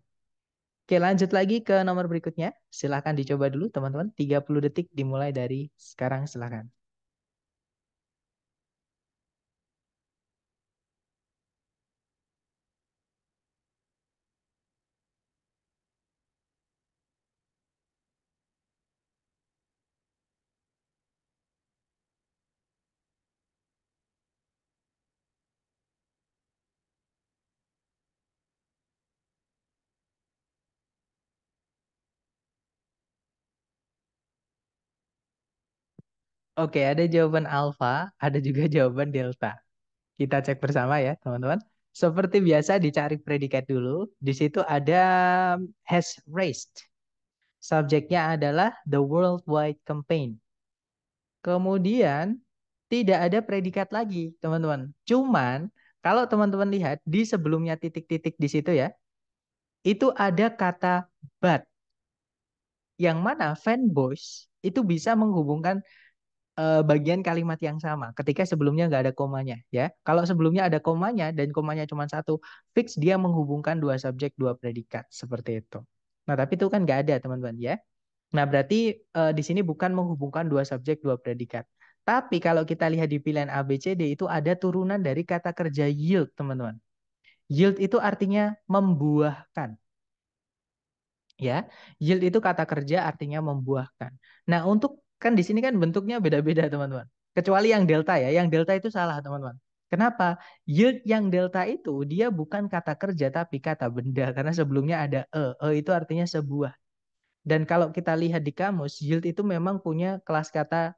Oke, lanjut lagi ke nomor berikutnya. Silahkan dicoba dulu, teman-teman. 30 detik dimulai dari sekarang, silahkan. Oke, ada jawaban alfa, ada juga jawaban delta. Kita cek bersama ya, teman-teman. Seperti biasa dicari predikat dulu. Di situ ada has raised. Subjeknya adalah the worldwide campaign. Kemudian tidak ada predikat lagi, teman-teman. Cuman kalau teman-teman lihat di sebelumnya titik-titik di situ ya, itu ada kata but. Yang mana fanboys itu bisa menghubungkan uh, bagian kalimat yang sama ketika sebelumnya nggak ada komanya ya kalau sebelumnya ada komanya dan komanya cuma satu fix dia menghubungkan dua subjek dua predikat seperti itu nah tapi itu kan nggak ada teman-teman ya nah berarti uh, di sini bukan menghubungkan dua subjek dua predikat tapi kalau kita lihat di pilihan ABCD itu ada turunan dari kata kerja yield teman-teman yield itu artinya membuahkan ya yield itu kata kerja artinya membuahkan nah untuk Kan di sini kan bentuknya beda-beda teman-teman. Kecuali yang delta ya, yang delta itu salah teman-teman. Kenapa? Yield yang delta itu dia bukan kata kerja tapi kata benda karena sebelumnya ada e, e itu artinya sebuah. Dan kalau kita lihat di kamus, yield itu memang punya kelas kata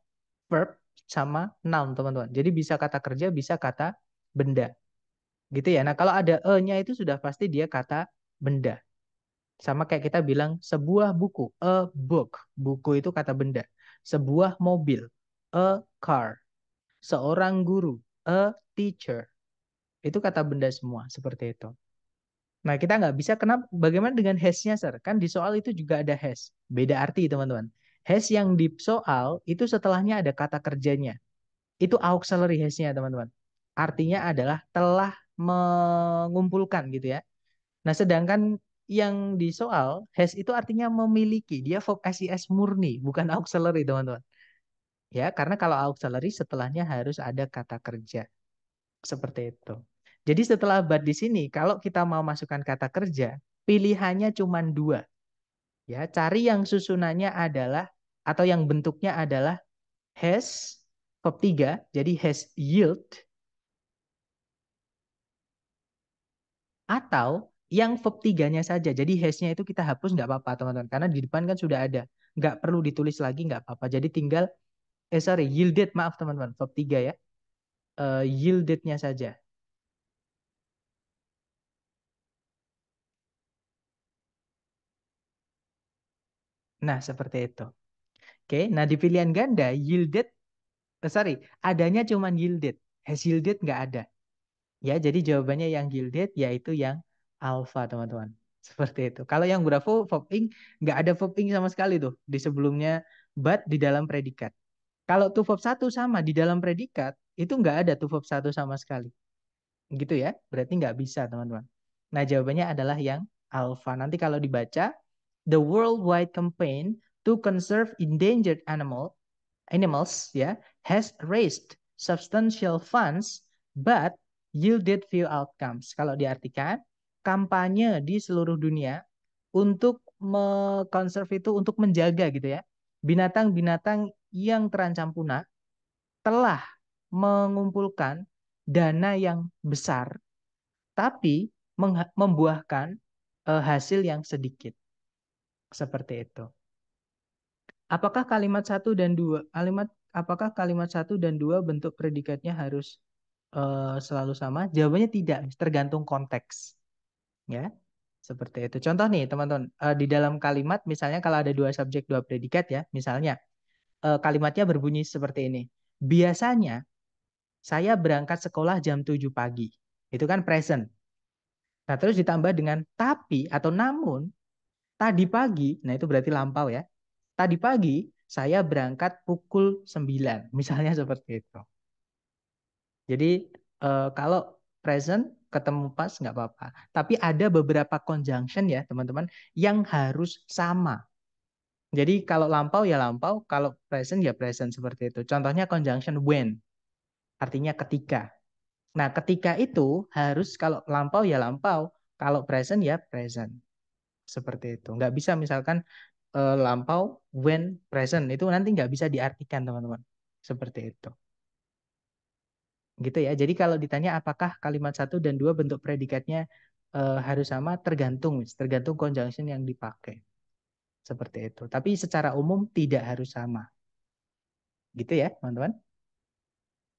verb sama noun, teman-teman. Jadi bisa kata kerja, bisa kata benda. Gitu ya. Nah, kalau ada e-nya itu sudah pasti dia kata benda. Sama kayak kita bilang sebuah buku, a book. Buku itu kata benda sebuah mobil, a car, seorang guru, a teacher. Itu kata benda semua seperti itu. Nah, kita nggak bisa kenapa bagaimana dengan has-nya, Sir? Kan di soal itu juga ada has. Beda arti, teman-teman. Has yang di soal itu setelahnya ada kata kerjanya. Itu auxiliary has-nya, teman-teman. Artinya adalah telah mengumpulkan gitu ya. Nah, sedangkan yang di soal has itu artinya memiliki. Dia verb SES murni, bukan auxiliary, teman-teman. Ya, karena kalau auxiliary setelahnya harus ada kata kerja. Seperti itu. Jadi setelah but di sini, kalau kita mau masukkan kata kerja, pilihannya cuma dua. Ya, cari yang susunannya adalah atau yang bentuknya adalah has verb tiga jadi has yield atau yang verb tiganya saja. Jadi hash-nya itu kita hapus nggak apa-apa teman-teman. Karena di depan kan sudah ada. Nggak perlu ditulis lagi nggak apa-apa. Jadi tinggal, eh sorry, yielded. Maaf teman-teman, verb tiga ya. Uh, yielded-nya saja. Nah, seperti itu. Oke, nah di pilihan ganda, yielded, eh, sorry, adanya cuma yielded. Has yielded nggak ada. Ya, jadi jawabannya yang yielded yaitu yang Alpha, teman-teman seperti itu kalau yang verb ing nggak ada ing sama sekali tuh di sebelumnya but di dalam predikat kalau tuh verb satu sama di dalam predikat itu nggak ada tuh verb satu sama sekali gitu ya berarti nggak bisa teman-teman nah jawabannya adalah yang alpha. nanti kalau dibaca the worldwide campaign to conserve endangered animal animals ya yeah, has raised substantial funds but yielded few outcomes. Kalau diartikan, kampanye di seluruh dunia untuk mengkonserv itu untuk menjaga gitu ya binatang-binatang yang terancam punah telah mengumpulkan dana yang besar tapi membuahkan uh, hasil yang sedikit seperti itu apakah kalimat satu dan dua kalimat apakah kalimat satu dan dua bentuk predikatnya harus uh, selalu sama jawabannya tidak tergantung konteks ya seperti itu contoh nih teman-teman eh, di dalam kalimat misalnya kalau ada dua subjek dua predikat ya misalnya eh, kalimatnya berbunyi seperti ini biasanya saya berangkat sekolah jam 7 pagi itu kan present nah terus ditambah dengan tapi atau namun tadi pagi nah itu berarti lampau ya tadi pagi saya berangkat pukul 9 misalnya seperti itu jadi eh, kalau present ketemu pas nggak apa-apa. Tapi ada beberapa conjunction ya teman-teman yang harus sama. Jadi kalau lampau ya lampau, kalau present ya present seperti itu. Contohnya conjunction when, artinya ketika. Nah ketika itu harus kalau lampau ya lampau, kalau present ya present. Seperti itu. Nggak bisa misalkan eh, lampau when present itu nanti nggak bisa diartikan teman-teman seperti itu gitu ya. Jadi kalau ditanya apakah kalimat satu dan dua bentuk predikatnya eh, harus sama, tergantung, tergantung conjunction yang dipakai. Seperti itu. Tapi secara umum tidak harus sama. Gitu ya, teman-teman.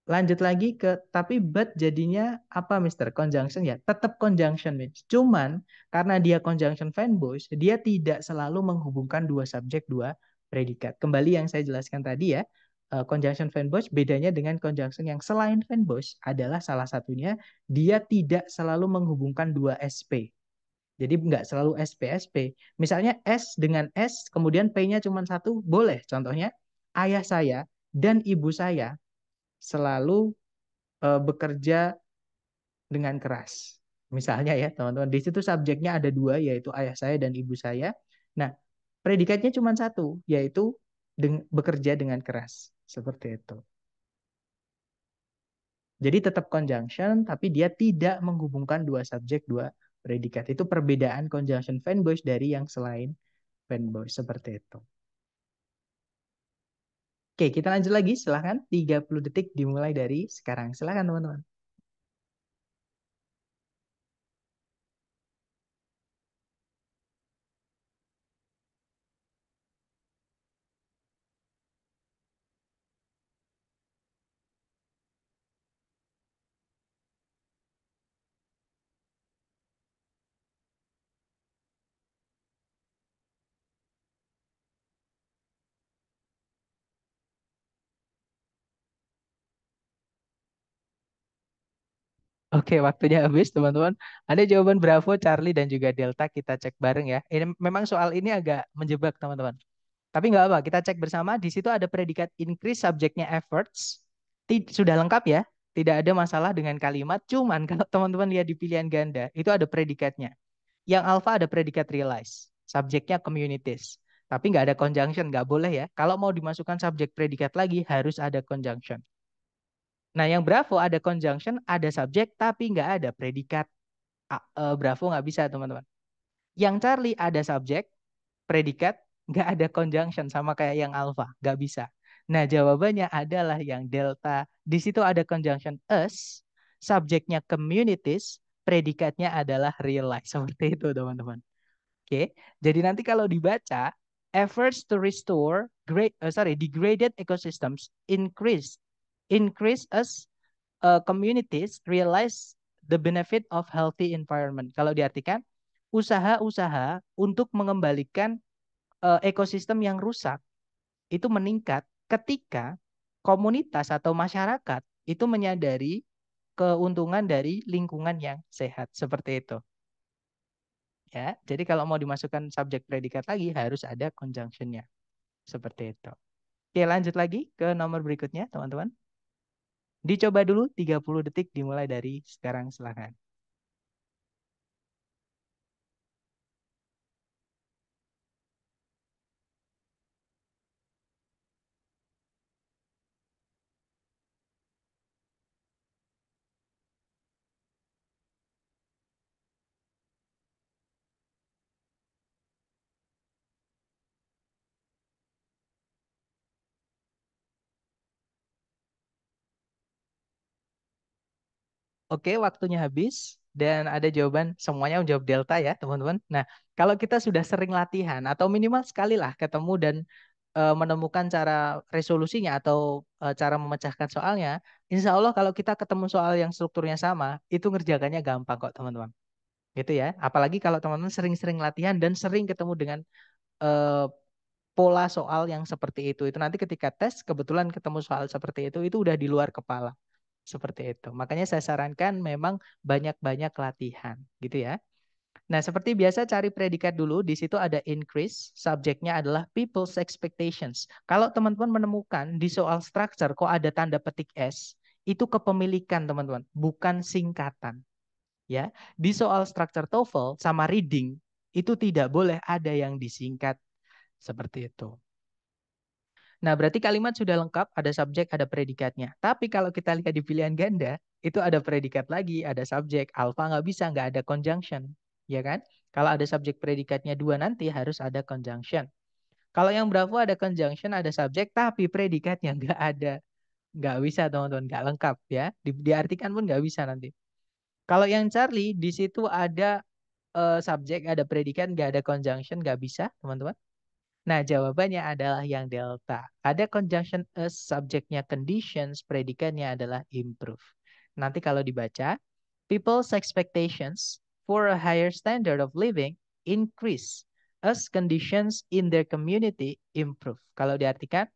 Lanjut lagi ke tapi but jadinya apa Mister conjunction ya? Tetap conjunction, Mitch. Cuman karena dia conjunction fanboys, dia tidak selalu menghubungkan dua subjek dua predikat. Kembali yang saya jelaskan tadi ya, uh, conjunction Fynbush bedanya dengan conjunction yang selain fan Fynbush adalah salah satunya dia tidak selalu menghubungkan dua SP. Jadi nggak selalu SP-SP. Misalnya S dengan S, kemudian P-nya cuma satu, boleh. Contohnya, ayah saya dan ibu saya selalu uh, bekerja dengan keras. Misalnya ya, teman-teman. Di situ subjeknya ada dua, yaitu ayah saya dan ibu saya. Nah, predikatnya cuma satu, yaitu deng bekerja dengan keras. Seperti itu. Jadi tetap conjunction, tapi dia tidak menghubungkan dua subjek, dua predikat. Itu perbedaan conjunction fanboys dari yang selain fanboys Seperti itu. Oke, kita lanjut lagi. Silahkan 30 detik dimulai dari sekarang. Silahkan teman-teman. Oke, waktunya habis teman-teman. Ada jawaban Bravo, Charlie, dan juga Delta. Kita cek bareng ya. Ini memang soal ini agak menjebak teman-teman. Tapi nggak apa, kita cek bersama. Di situ ada predikat increase, subjeknya efforts. Tid sudah lengkap ya. Tidak ada masalah dengan kalimat. Cuman kalau teman-teman lihat di pilihan ganda, itu ada predikatnya. Yang alpha ada predikat realize. Subjeknya communities. Tapi nggak ada conjunction, nggak boleh ya. Kalau mau dimasukkan subjek predikat lagi, harus ada conjunction. Nah, yang Bravo ada conjunction, ada subjek, tapi nggak ada predikat. Uh, Bravo nggak bisa, teman-teman. Yang Charlie ada subjek, predikat, nggak ada conjunction sama kayak yang Alpha, nggak bisa. Nah, jawabannya adalah yang Delta. Di situ ada conjunction us, subjeknya communities, predikatnya adalah real life. Seperti itu, teman-teman. Oke, jadi nanti kalau dibaca, efforts to restore great, uh, sorry, degraded ecosystems increase increase as uh, communities realize the benefit of healthy environment. Kalau diartikan, usaha-usaha untuk mengembalikan uh, ekosistem yang rusak itu meningkat ketika komunitas atau masyarakat itu menyadari keuntungan dari lingkungan yang sehat seperti itu. Ya, jadi kalau mau dimasukkan subjek predikat lagi harus ada nya seperti itu. Oke, lanjut lagi ke nomor berikutnya, teman-teman. Dicoba dulu 30 detik dimulai dari sekarang silahkan. Oke, waktunya habis dan ada jawaban semuanya menjawab delta ya teman-teman. Nah kalau kita sudah sering latihan atau minimal sekali lah ketemu dan e, menemukan cara resolusinya atau e, cara memecahkan soalnya, insya Allah kalau kita ketemu soal yang strukturnya sama itu ngerjakannya gampang kok teman-teman. Gitu ya. Apalagi kalau teman-teman sering-sering latihan dan sering ketemu dengan e, pola soal yang seperti itu. Itu nanti ketika tes kebetulan ketemu soal seperti itu itu udah di luar kepala seperti itu. Makanya saya sarankan memang banyak-banyak latihan gitu ya. Nah, seperti biasa cari predikat dulu, di situ ada increase, subjeknya adalah people's expectations. Kalau teman-teman menemukan di soal structure kok ada tanda petik S, itu kepemilikan teman-teman, bukan singkatan. Ya, di soal structure TOEFL sama reading itu tidak boleh ada yang disingkat seperti itu. Nah, berarti kalimat sudah lengkap, ada subjek, ada predikatnya. Tapi kalau kita lihat di pilihan ganda, itu ada predikat lagi, ada subjek. Alfa nggak bisa, nggak ada conjunction. Ya kan? Kalau ada subjek predikatnya dua nanti, harus ada conjunction. Kalau yang Bravo ada conjunction, ada subjek, tapi predikatnya nggak ada. Nggak bisa, teman-teman. Nggak lengkap ya. Di, diartikan pun nggak bisa nanti. Kalau yang Charlie, di situ ada uh, subjek, ada predikat, nggak ada conjunction, nggak bisa, teman-teman. Nah, jawabannya adalah yang delta. Ada conjunction as, eh, subjeknya conditions, predikatnya adalah improve. Nanti kalau dibaca, people's expectations for a higher standard of living increase as conditions in their community improve. Kalau diartikan,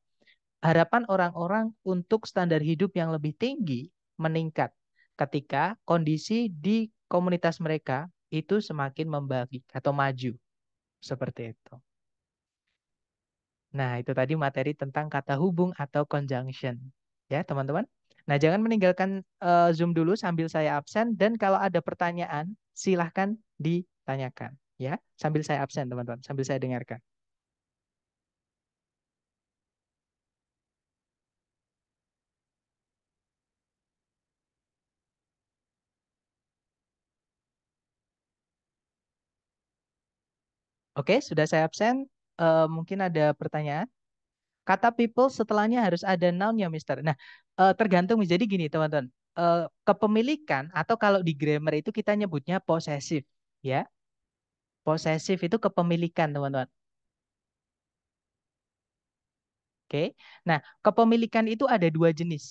harapan orang-orang untuk standar hidup yang lebih tinggi meningkat ketika kondisi di komunitas mereka itu semakin membagi atau maju. Seperti itu. Nah, itu tadi materi tentang kata hubung atau conjunction. Ya, teman-teman. Nah, jangan meninggalkan uh, Zoom dulu sambil saya absen. Dan kalau ada pertanyaan, silahkan ditanyakan. Ya, sambil saya absen, teman-teman. Sambil saya dengarkan. Oke, sudah saya absen uh, mungkin ada pertanyaan? Kata people setelahnya harus ada noun ya Mister. Nah, uh, tergantung. Jadi gini, teman-teman. Uh, kepemilikan atau kalau di grammar itu kita nyebutnya posesif, ya. Posesif itu kepemilikan, teman-teman. Oke. Nah, kepemilikan itu ada dua jenis,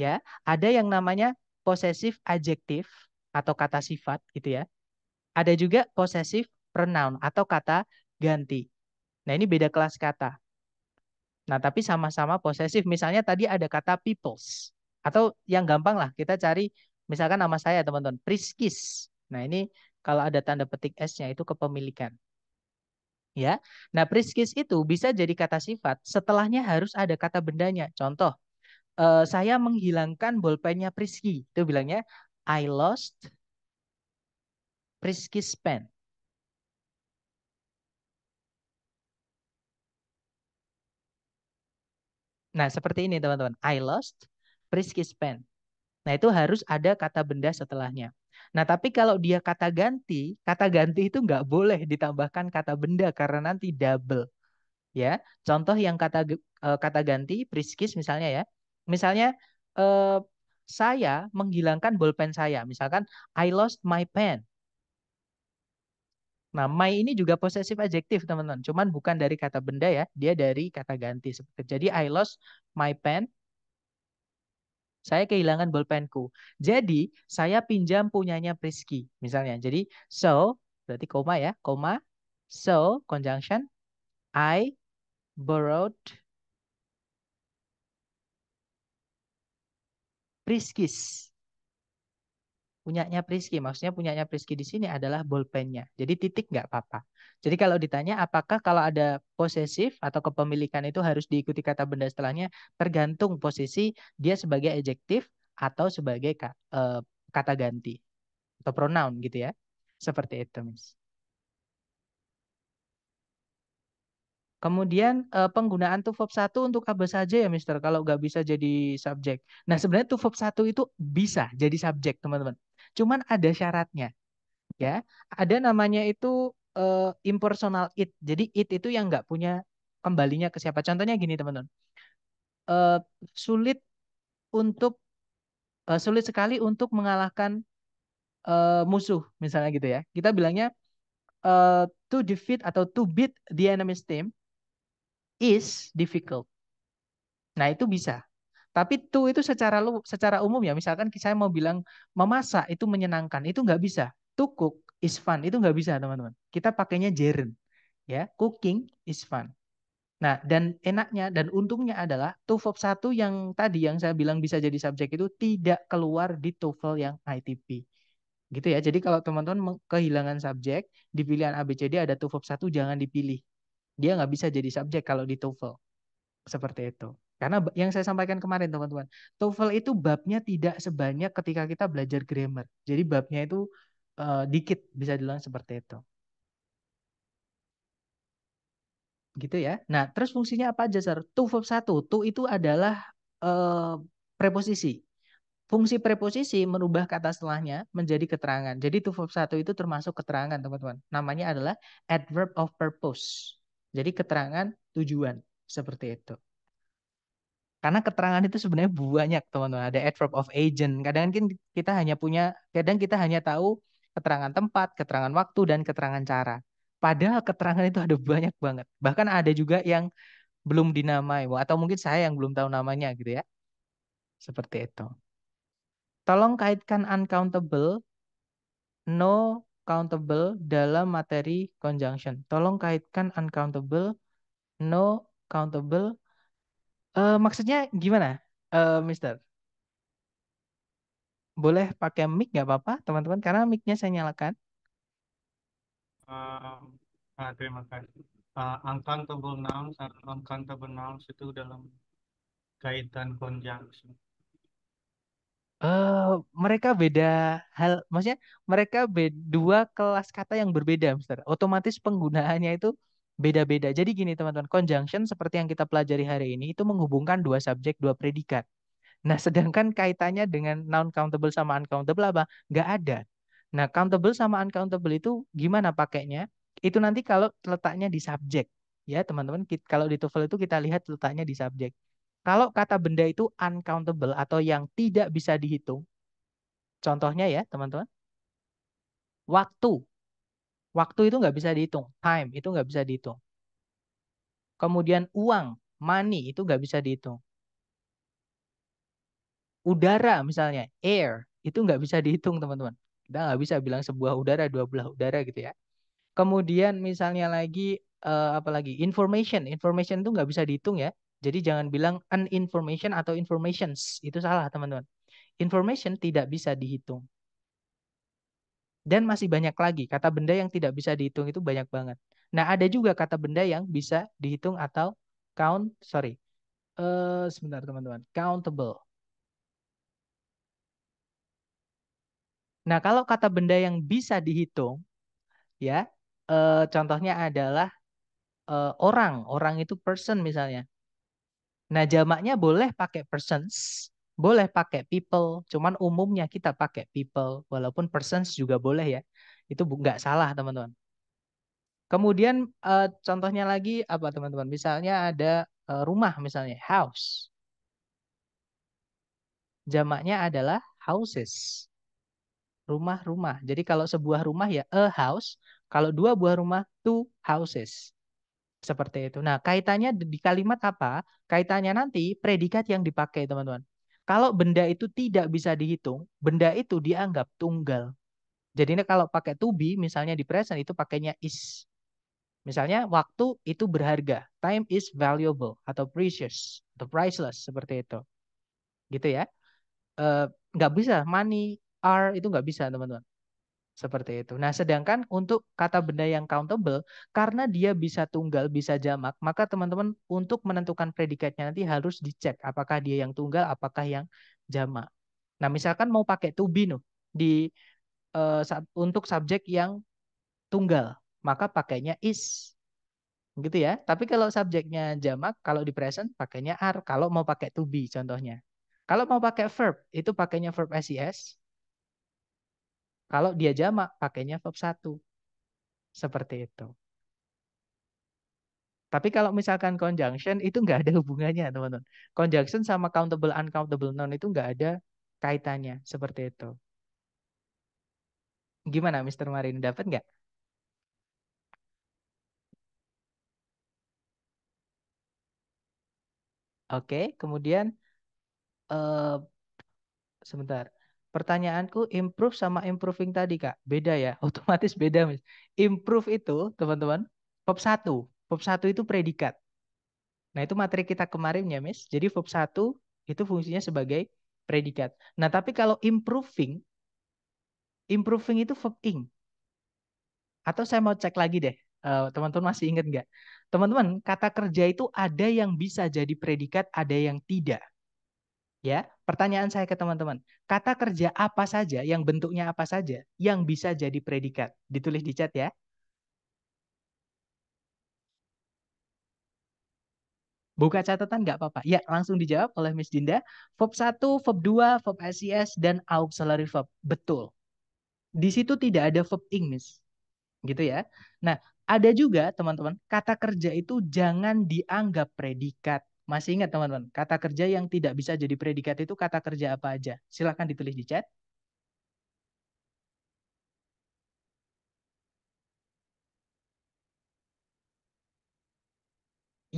ya. Ada yang namanya posesif adjektif atau kata sifat gitu ya. Ada juga posesif pronoun atau kata ganti. Nah, ini beda kelas kata. Nah, tapi sama-sama posesif. Misalnya tadi ada kata peoples. Atau yang gampang lah, kita cari misalkan nama saya, teman-teman. Priskis. Nah, ini kalau ada tanda petik S-nya itu kepemilikan. Ya, Nah, priskis itu bisa jadi kata sifat. Setelahnya harus ada kata bendanya. Contoh, uh, saya menghilangkan bolpennya Priski. Itu bilangnya I lost Priskis pen. Nah, seperti ini teman-teman. I lost, Priski pen Nah, itu harus ada kata benda setelahnya. Nah, tapi kalau dia kata ganti, kata ganti itu nggak boleh ditambahkan kata benda karena nanti double. Ya, contoh yang kata eh, kata ganti Priskis misalnya ya. Misalnya eh, saya menghilangkan bolpen saya. Misalkan I lost my pen. Nah, my ini juga posesif adjektif, teman-teman. Cuman bukan dari kata benda ya, dia dari kata ganti. Jadi I lost my pen. Saya kehilangan bolpenku. Jadi, saya pinjam punyanya Priski misalnya. Jadi, so berarti koma ya, koma so conjunction I borrowed Priskis punyanya Priski. Maksudnya punyanya Priski di sini adalah bolpennya. Jadi titik nggak apa-apa. Jadi kalau ditanya apakah kalau ada posesif atau kepemilikan itu harus diikuti kata benda setelahnya, tergantung posisi dia sebagai adjektif atau sebagai eh, kata ganti atau pronoun gitu ya. Seperti itu, Miss. Kemudian eh, penggunaan to verb 1 untuk apa saja ya Mister kalau nggak bisa jadi subjek. Nah sebenarnya to verb 1 itu bisa jadi subjek teman-teman. Cuman ada syaratnya. Ya, ada namanya itu uh, impersonal it. Jadi it itu yang nggak punya kembalinya ke siapa. Contohnya gini, teman-teman. Uh, sulit untuk uh, sulit sekali untuk mengalahkan uh, musuh misalnya gitu ya. Kita bilangnya uh, to defeat atau to beat the enemy's team is difficult. Nah, itu bisa. Tapi to itu secara lu, secara umum ya, misalkan saya mau bilang memasak itu menyenangkan, itu nggak bisa. To cook is fun, itu nggak bisa teman-teman. Kita pakainya gerund, ya. Cooking is fun. Nah, dan enaknya dan untungnya adalah verb satu yang tadi yang saya bilang bisa jadi subjek itu tidak keluar di TOEFL yang ITP. Gitu ya. Jadi kalau teman-teman kehilangan subjek di pilihan ABCD ada verb satu jangan dipilih. Dia nggak bisa jadi subjek kalau di TOEFL. Seperti itu. Karena yang saya sampaikan kemarin teman-teman, TOEFL itu babnya tidak sebanyak ketika kita belajar grammar. Jadi babnya itu uh, dikit bisa dibilang seperti itu. Gitu ya. Nah, terus fungsinya apa aja, Sir? To verb 1, to itu adalah uh, preposisi. Fungsi preposisi merubah kata setelahnya menjadi keterangan. Jadi to verb 1 itu termasuk keterangan, teman-teman. Namanya adalah adverb of purpose. Jadi keterangan tujuan, seperti itu. Karena keterangan itu sebenarnya banyak teman-teman. Ada adverb of agent. Kadang kan kita hanya punya, kadang kita hanya tahu keterangan tempat, keterangan waktu, dan keterangan cara. Padahal keterangan itu ada banyak banget. Bahkan ada juga yang belum dinamai, atau mungkin saya yang belum tahu namanya gitu ya. Seperti itu. Tolong kaitkan uncountable, no countable dalam materi conjunction. Tolong kaitkan uncountable, no countable Uh, maksudnya gimana, uh, Mister? Boleh pakai mic nggak papa, teman-teman, karena mic-nya saya nyalakan. Uh, uh, terima kasih. Eee, uncountable nouns atau uncountable nouns itu dalam kaitan konjungsi. Uh, mereka beda hal maksudnya mereka beda dua kelas kata yang berbeda, Mister. Otomatis penggunaannya itu beda-beda. Jadi gini teman-teman, conjunction seperti yang kita pelajari hari ini itu menghubungkan dua subjek, dua predikat. Nah, sedangkan kaitannya dengan noun countable sama uncountable apa? Nggak ada. Nah, countable sama uncountable itu gimana pakainya? Itu nanti kalau letaknya di subjek. Ya, teman-teman, kalau di TOEFL itu kita lihat letaknya di subjek. Kalau kata benda itu uncountable atau yang tidak bisa dihitung, contohnya ya, teman-teman, waktu Waktu itu nggak bisa dihitung. Time itu nggak bisa dihitung. Kemudian uang, money itu nggak bisa dihitung. Udara misalnya, air, itu nggak bisa dihitung teman-teman. Kita nggak bisa bilang sebuah udara, dua belah udara gitu ya. Kemudian misalnya lagi, uh, eh, apalagi information. Information itu nggak bisa dihitung ya. Jadi jangan bilang uninformation atau informations. Itu salah teman-teman. Information tidak bisa dihitung. Dan masih banyak lagi kata benda yang tidak bisa dihitung itu banyak banget. Nah, ada juga kata benda yang bisa dihitung atau count, sorry. Uh, sebentar teman-teman, countable. Nah, kalau kata benda yang bisa dihitung, ya, uh, contohnya adalah uh, orang. Orang itu person misalnya. Nah, jamaknya boleh pakai persons, boleh pakai people, cuman umumnya kita pakai people, walaupun persons juga boleh ya. Itu nggak salah teman-teman. Kemudian uh, contohnya lagi apa teman-teman? Misalnya ada uh, rumah misalnya, house. Jamaknya adalah houses. Rumah-rumah. Jadi kalau sebuah rumah ya a house, kalau dua buah rumah two houses seperti itu. Nah, kaitannya di kalimat apa? Kaitannya nanti predikat yang dipakai, teman-teman. Kalau benda itu tidak bisa dihitung, benda itu dianggap tunggal. Jadi ini kalau pakai to be misalnya di present itu pakainya is. Misalnya waktu itu berharga, time is valuable atau precious atau priceless seperti itu. Gitu ya. Uh, eh, gak bisa money are itu gak bisa teman-teman. Seperti itu. Nah, sedangkan untuk kata benda yang countable, karena dia bisa tunggal, bisa jamak, maka teman-teman untuk menentukan predikatnya nanti harus dicek apakah dia yang tunggal, apakah yang jamak. Nah, misalkan mau pakai to be no, di uh, eh, sub, untuk subjek yang tunggal, maka pakainya is. Gitu ya. Tapi kalau subjeknya jamak, kalau di present pakainya are, kalau mau pakai to be contohnya. Kalau mau pakai verb, itu pakainya verb SES. Kalau dia jamak, pakainya verb satu Seperti itu. Tapi kalau misalkan conjunction itu nggak ada hubungannya, teman-teman. Conjunction sama countable uncountable noun itu nggak ada kaitannya, seperti itu. Gimana Mr. Marin, dapat nggak? Oke, kemudian uh, sebentar pertanyaanku improve sama improving tadi kak beda ya otomatis beda mis improve itu teman-teman pop satu, pop satu itu predikat nah itu materi kita kemarin ya mis jadi pop satu itu fungsinya sebagai predikat nah tapi kalau improving improving itu verb ing atau saya mau cek lagi deh eh, teman-teman masih ingat nggak teman-teman kata kerja itu ada yang bisa jadi predikat ada yang tidak Ya, pertanyaan saya ke teman-teman. Kata kerja apa saja, yang bentuknya apa saja, yang bisa jadi predikat. Ditulis di chat ya. Buka catatan nggak apa-apa. Ya, langsung dijawab oleh Miss Dinda. Verb 1, verb 2, verb SES, dan auxiliary verb. Betul. Di situ tidak ada verb ing, Miss. Gitu ya. Nah, ada juga teman-teman, kata kerja itu jangan dianggap predikat masih ingat teman-teman, kata kerja yang tidak bisa jadi predikat itu kata kerja apa aja? Silahkan ditulis di chat.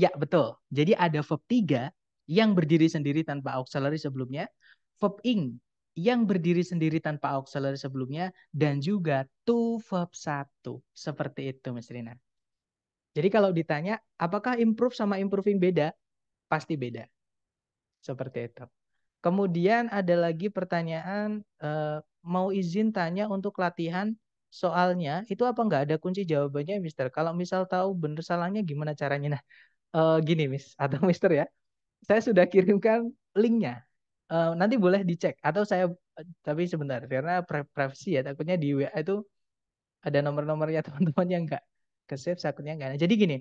Ya, betul. Jadi ada verb 3 yang berdiri sendiri tanpa auxiliary sebelumnya, verb ing yang berdiri sendiri tanpa auxiliary sebelumnya, dan juga to verb 1. Seperti itu, Mas Rina. Jadi kalau ditanya, apakah improve sama improving beda? pasti beda. Seperti itu. Kemudian ada lagi pertanyaan eh, mau izin tanya untuk latihan soalnya itu apa nggak ada kunci jawabannya Mister? Kalau misal tahu bener salahnya gimana caranya? Nah, eh, gini Miss atau Mister ya, saya sudah kirimkan linknya. Eh, nanti boleh dicek atau saya tapi sebentar karena privacy ya takutnya di WA itu ada nomor-nomornya teman-teman yang nggak ke save takutnya nggak. jadi gini,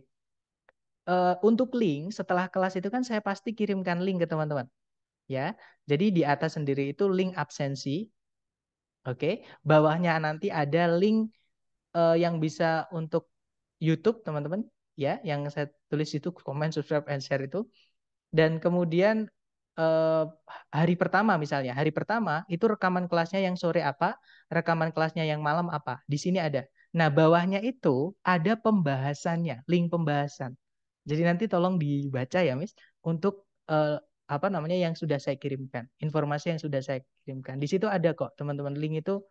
uh, untuk link setelah kelas itu kan saya pasti kirimkan link ke teman-teman. Ya. Jadi di atas sendiri itu link absensi. Oke, okay. bawahnya nanti ada link uh, yang bisa untuk YouTube teman-teman ya, yang saya tulis itu comment, subscribe and share itu. Dan kemudian uh, hari pertama misalnya, hari pertama itu rekaman kelasnya yang sore apa, rekaman kelasnya yang malam apa. Di sini ada. Nah, bawahnya itu ada pembahasannya, link pembahasan. Jadi nanti tolong dibaca ya, Miss, untuk uh, apa namanya yang sudah saya kirimkan, informasi yang sudah saya kirimkan. Di situ ada kok, teman-teman, link itu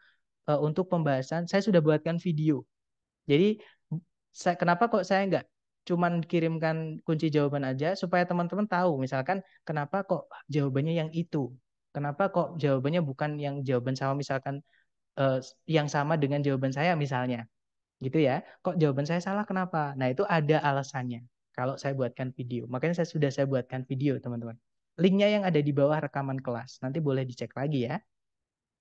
uh, untuk pembahasan. Saya sudah buatkan video. Jadi saya, kenapa kok saya enggak cuman kirimkan kunci jawaban aja supaya teman-teman tahu misalkan kenapa kok jawabannya yang itu kenapa kok jawabannya bukan yang jawaban sama misalkan uh, yang sama dengan jawaban saya misalnya gitu ya kok jawaban saya salah kenapa nah itu ada alasannya kalau saya buatkan video. Makanya saya sudah saya buatkan video, teman-teman. Linknya yang ada di bawah rekaman kelas. Nanti boleh dicek lagi ya.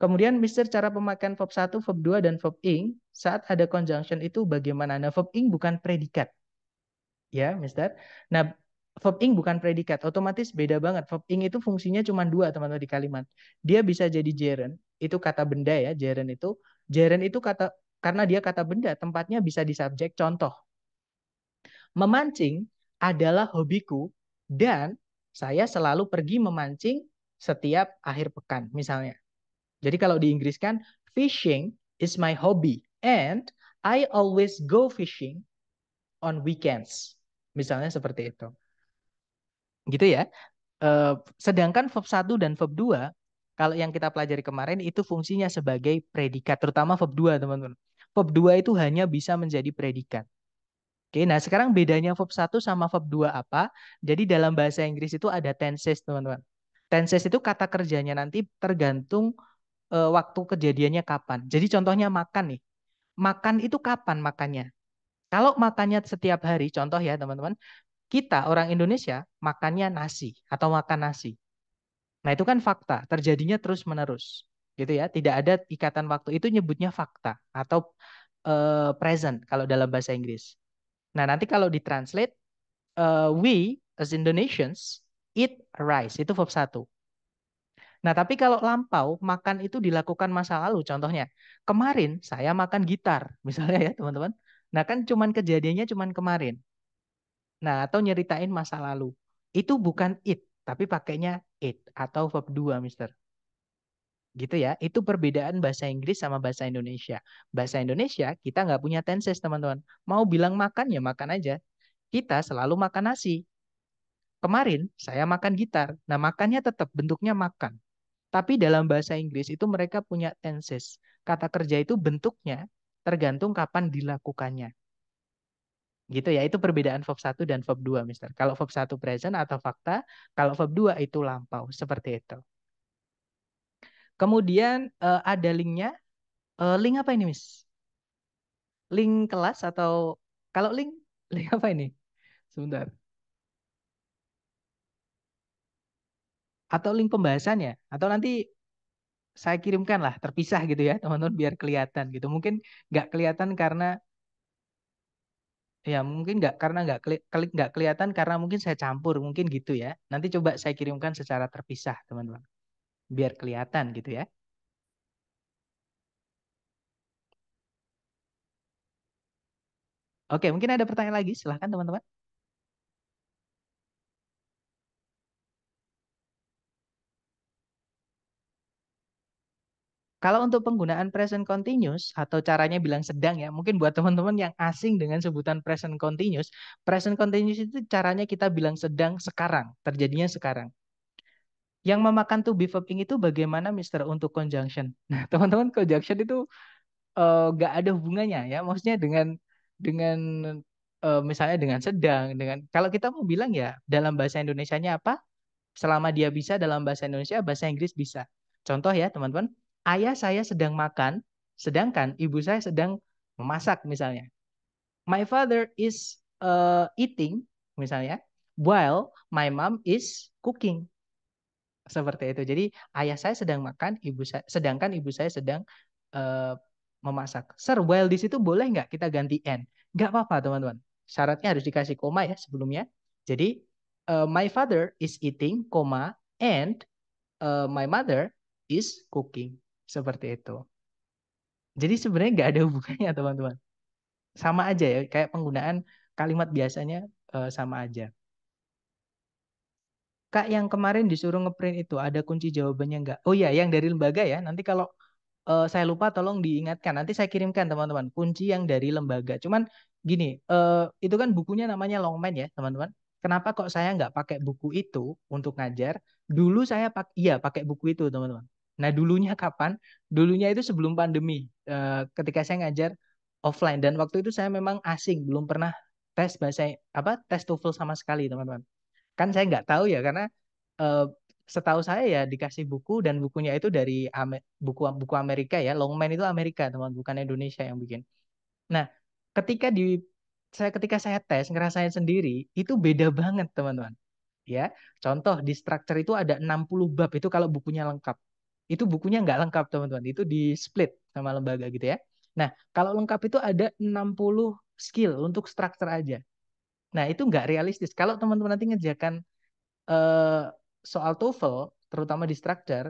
Kemudian Mister cara pemakaian verb 1, verb 2, dan verb ing saat ada conjunction itu bagaimana? Nah, verb ing bukan predikat. Ya, Mister. Nah, verb ing bukan predikat. Otomatis beda banget. Verb ing itu fungsinya cuma dua, teman-teman, di kalimat. Dia bisa jadi gerund, itu kata benda ya, gerund itu. Gerund itu kata karena dia kata benda, tempatnya bisa di subjek contoh. Memancing adalah hobiku dan saya selalu pergi memancing setiap akhir pekan misalnya. Jadi kalau di Inggris kan fishing is my hobby and I always go fishing on weekends. Misalnya seperti itu. Gitu ya. Eh, sedangkan verb 1 dan verb 2 kalau yang kita pelajari kemarin itu fungsinya sebagai predikat, terutama verb 2, teman-teman. Verb 2 itu hanya bisa menjadi predikat. Oke, nah sekarang bedanya verb 1 sama verb 2 apa? Jadi dalam bahasa Inggris itu ada tenses, teman-teman. Tenses itu kata kerjanya nanti tergantung e, waktu kejadiannya kapan. Jadi contohnya makan nih. Makan itu kapan makannya? Kalau makannya setiap hari, contoh ya teman-teman, kita orang Indonesia makannya nasi atau makan nasi. Nah itu kan fakta, terjadinya terus-menerus. Gitu ya, tidak ada ikatan waktu. Itu nyebutnya fakta atau e, present kalau dalam bahasa Inggris. Nah, nanti kalau ditranslate, uh, we as Indonesians eat rice. Itu verb satu Nah, tapi kalau lampau, makan itu dilakukan masa lalu. Contohnya, kemarin saya makan gitar. Misalnya ya, teman-teman. Nah, kan cuman kejadiannya cuman kemarin. Nah, atau nyeritain masa lalu. Itu bukan it, tapi pakainya it atau verb dua Mister gitu ya. Itu perbedaan bahasa Inggris sama bahasa Indonesia. Bahasa Indonesia kita nggak punya tenses teman-teman. Mau bilang makan ya makan aja. Kita selalu makan nasi. Kemarin saya makan gitar. Nah makannya tetap bentuknya makan. Tapi dalam bahasa Inggris itu mereka punya tenses. Kata kerja itu bentuknya tergantung kapan dilakukannya. Gitu ya, itu perbedaan verb 1 dan verb 2, Mister. Kalau verb 1 present atau fakta, kalau verb 2 itu lampau, seperti itu. Kemudian uh, ada linknya. Uh, link apa ini, Miss? Link kelas atau kalau link, link apa ini? Sebentar. Atau link pembahasannya? Atau nanti saya kirimkan lah terpisah gitu ya teman-teman biar kelihatan gitu mungkin nggak kelihatan karena ya mungkin nggak karena nggak klik nggak kelihatan karena mungkin saya campur mungkin gitu ya nanti coba saya kirimkan secara terpisah teman-teman biar kelihatan gitu ya. Oke, mungkin ada pertanyaan lagi. Silahkan teman-teman. Kalau untuk penggunaan present continuous atau caranya bilang sedang ya, mungkin buat teman-teman yang asing dengan sebutan present continuous, present continuous itu caranya kita bilang sedang sekarang, terjadinya sekarang. Yang memakan tuh be verping itu bagaimana Mister untuk conjunction? Nah, teman-teman conjunction itu uh, eh, gak ada hubungannya ya. Maksudnya dengan dengan uh, misalnya dengan sedang dengan kalau kita mau bilang ya dalam bahasa Indonesia-nya apa? Selama dia bisa dalam bahasa Indonesia, bahasa Inggris bisa. Contoh ya, teman-teman, ayah saya sedang makan, sedangkan ibu saya sedang memasak misalnya. My father is uh, eating misalnya, while my mom is cooking seperti itu. Jadi ayah saya sedang makan, ibu saya sedangkan ibu saya sedang uh, memasak. Sir, while di situ boleh nggak kita ganti and? Nggak apa-apa teman-teman. Syaratnya harus dikasih koma ya sebelumnya. Jadi uh, my father is eating, koma and uh, my mother is cooking. Seperti itu. Jadi sebenarnya nggak ada hubungannya teman-teman. Sama aja ya, kayak penggunaan kalimat biasanya uh, sama aja. Kak yang kemarin disuruh ngeprint itu ada kunci jawabannya enggak? Oh iya, yang dari lembaga ya. Nanti kalau uh, saya lupa tolong diingatkan. Nanti saya kirimkan teman-teman kunci yang dari lembaga. Cuman gini, uh, itu kan bukunya namanya Longman ya teman-teman. Kenapa kok saya enggak pakai buku itu untuk ngajar? Dulu saya pak iya pakai buku itu teman-teman. Nah dulunya kapan? Dulunya itu sebelum pandemi. Uh, ketika saya ngajar offline dan waktu itu saya memang asing, belum pernah tes bahasa apa tes TOEFL sama sekali teman-teman kan saya nggak tahu ya karena uh, setahu saya ya dikasih buku dan bukunya itu dari Amer buku buku Amerika ya Longman itu Amerika teman bukan Indonesia yang bikin nah ketika di saya ketika saya tes ngerasain sendiri itu beda banget teman-teman ya contoh di structure itu ada 60 bab itu kalau bukunya lengkap itu bukunya nggak lengkap teman-teman itu di split sama lembaga gitu ya nah kalau lengkap itu ada 60 skill untuk structure aja Nah, itu nggak realistis. Kalau teman-teman nanti ngerjakan uh, soal TOEFL, terutama di structure,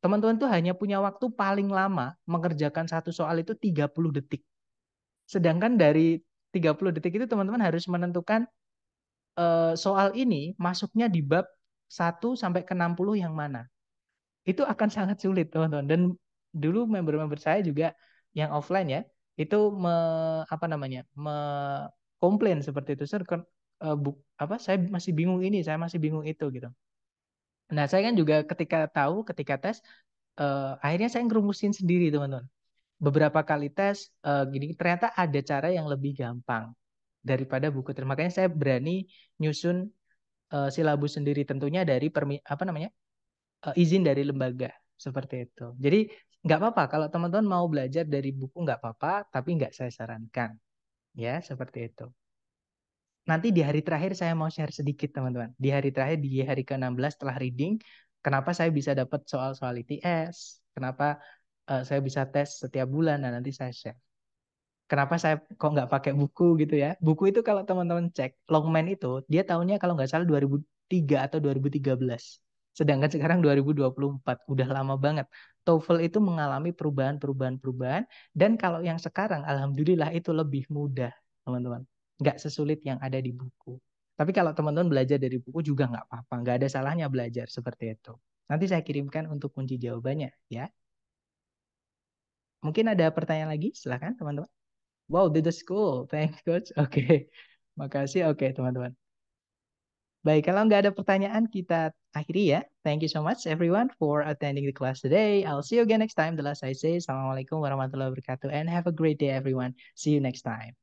teman-teman tuh hanya punya waktu paling lama mengerjakan satu soal itu 30 detik. Sedangkan dari 30 detik itu teman-teman harus menentukan uh, soal ini masuknya di bab 1 sampai ke 60 yang mana. Itu akan sangat sulit, teman-teman. Dan dulu member-member saya juga yang offline ya, itu me, apa namanya? Me, komplain seperti itu sir kan, eh, apa saya masih bingung ini saya masih bingung itu gitu nah saya kan juga ketika tahu ketika tes uh, akhirnya saya ngerumusin sendiri teman-teman beberapa kali tes uh, gini ternyata ada cara yang lebih gampang daripada buku tes makanya saya berani nyusun uh, silabus sendiri tentunya dari permi apa namanya uh, izin dari lembaga seperti itu jadi nggak apa-apa kalau teman-teman mau belajar dari buku nggak apa-apa tapi nggak saya sarankan Ya, seperti itu. Nanti di hari terakhir saya mau share sedikit teman-teman. Di hari terakhir, di hari ke-16 setelah reading, kenapa saya bisa dapat soal-soal ITS, kenapa uh, saya bisa tes setiap bulan, nah nanti saya share. Kenapa saya kok nggak pakai buku gitu ya. Buku itu kalau teman-teman cek, Longman itu, dia tahunnya kalau nggak salah 2003 atau 2013. Sedangkan sekarang 2024, udah lama banget. TOEFL itu mengalami perubahan-perubahan-perubahan dan kalau yang sekarang alhamdulillah itu lebih mudah, teman-teman. Nggak sesulit yang ada di buku. Tapi kalau teman-teman belajar dari buku juga nggak apa-apa, nggak ada salahnya belajar seperti itu. Nanti saya kirimkan untuk kunci jawabannya ya. Mungkin ada pertanyaan lagi, silahkan teman-teman. Wow, did the school, thanks coach. Oke, okay. makasih. Oke okay, teman-teman. Baik, kalau nggak ada pertanyaan, kita akhiri ya. Thank you so much everyone for attending the class today. I'll see you again next time. The last I say, Assalamualaikum warahmatullahi wabarakatuh and have a great day everyone. See you next time.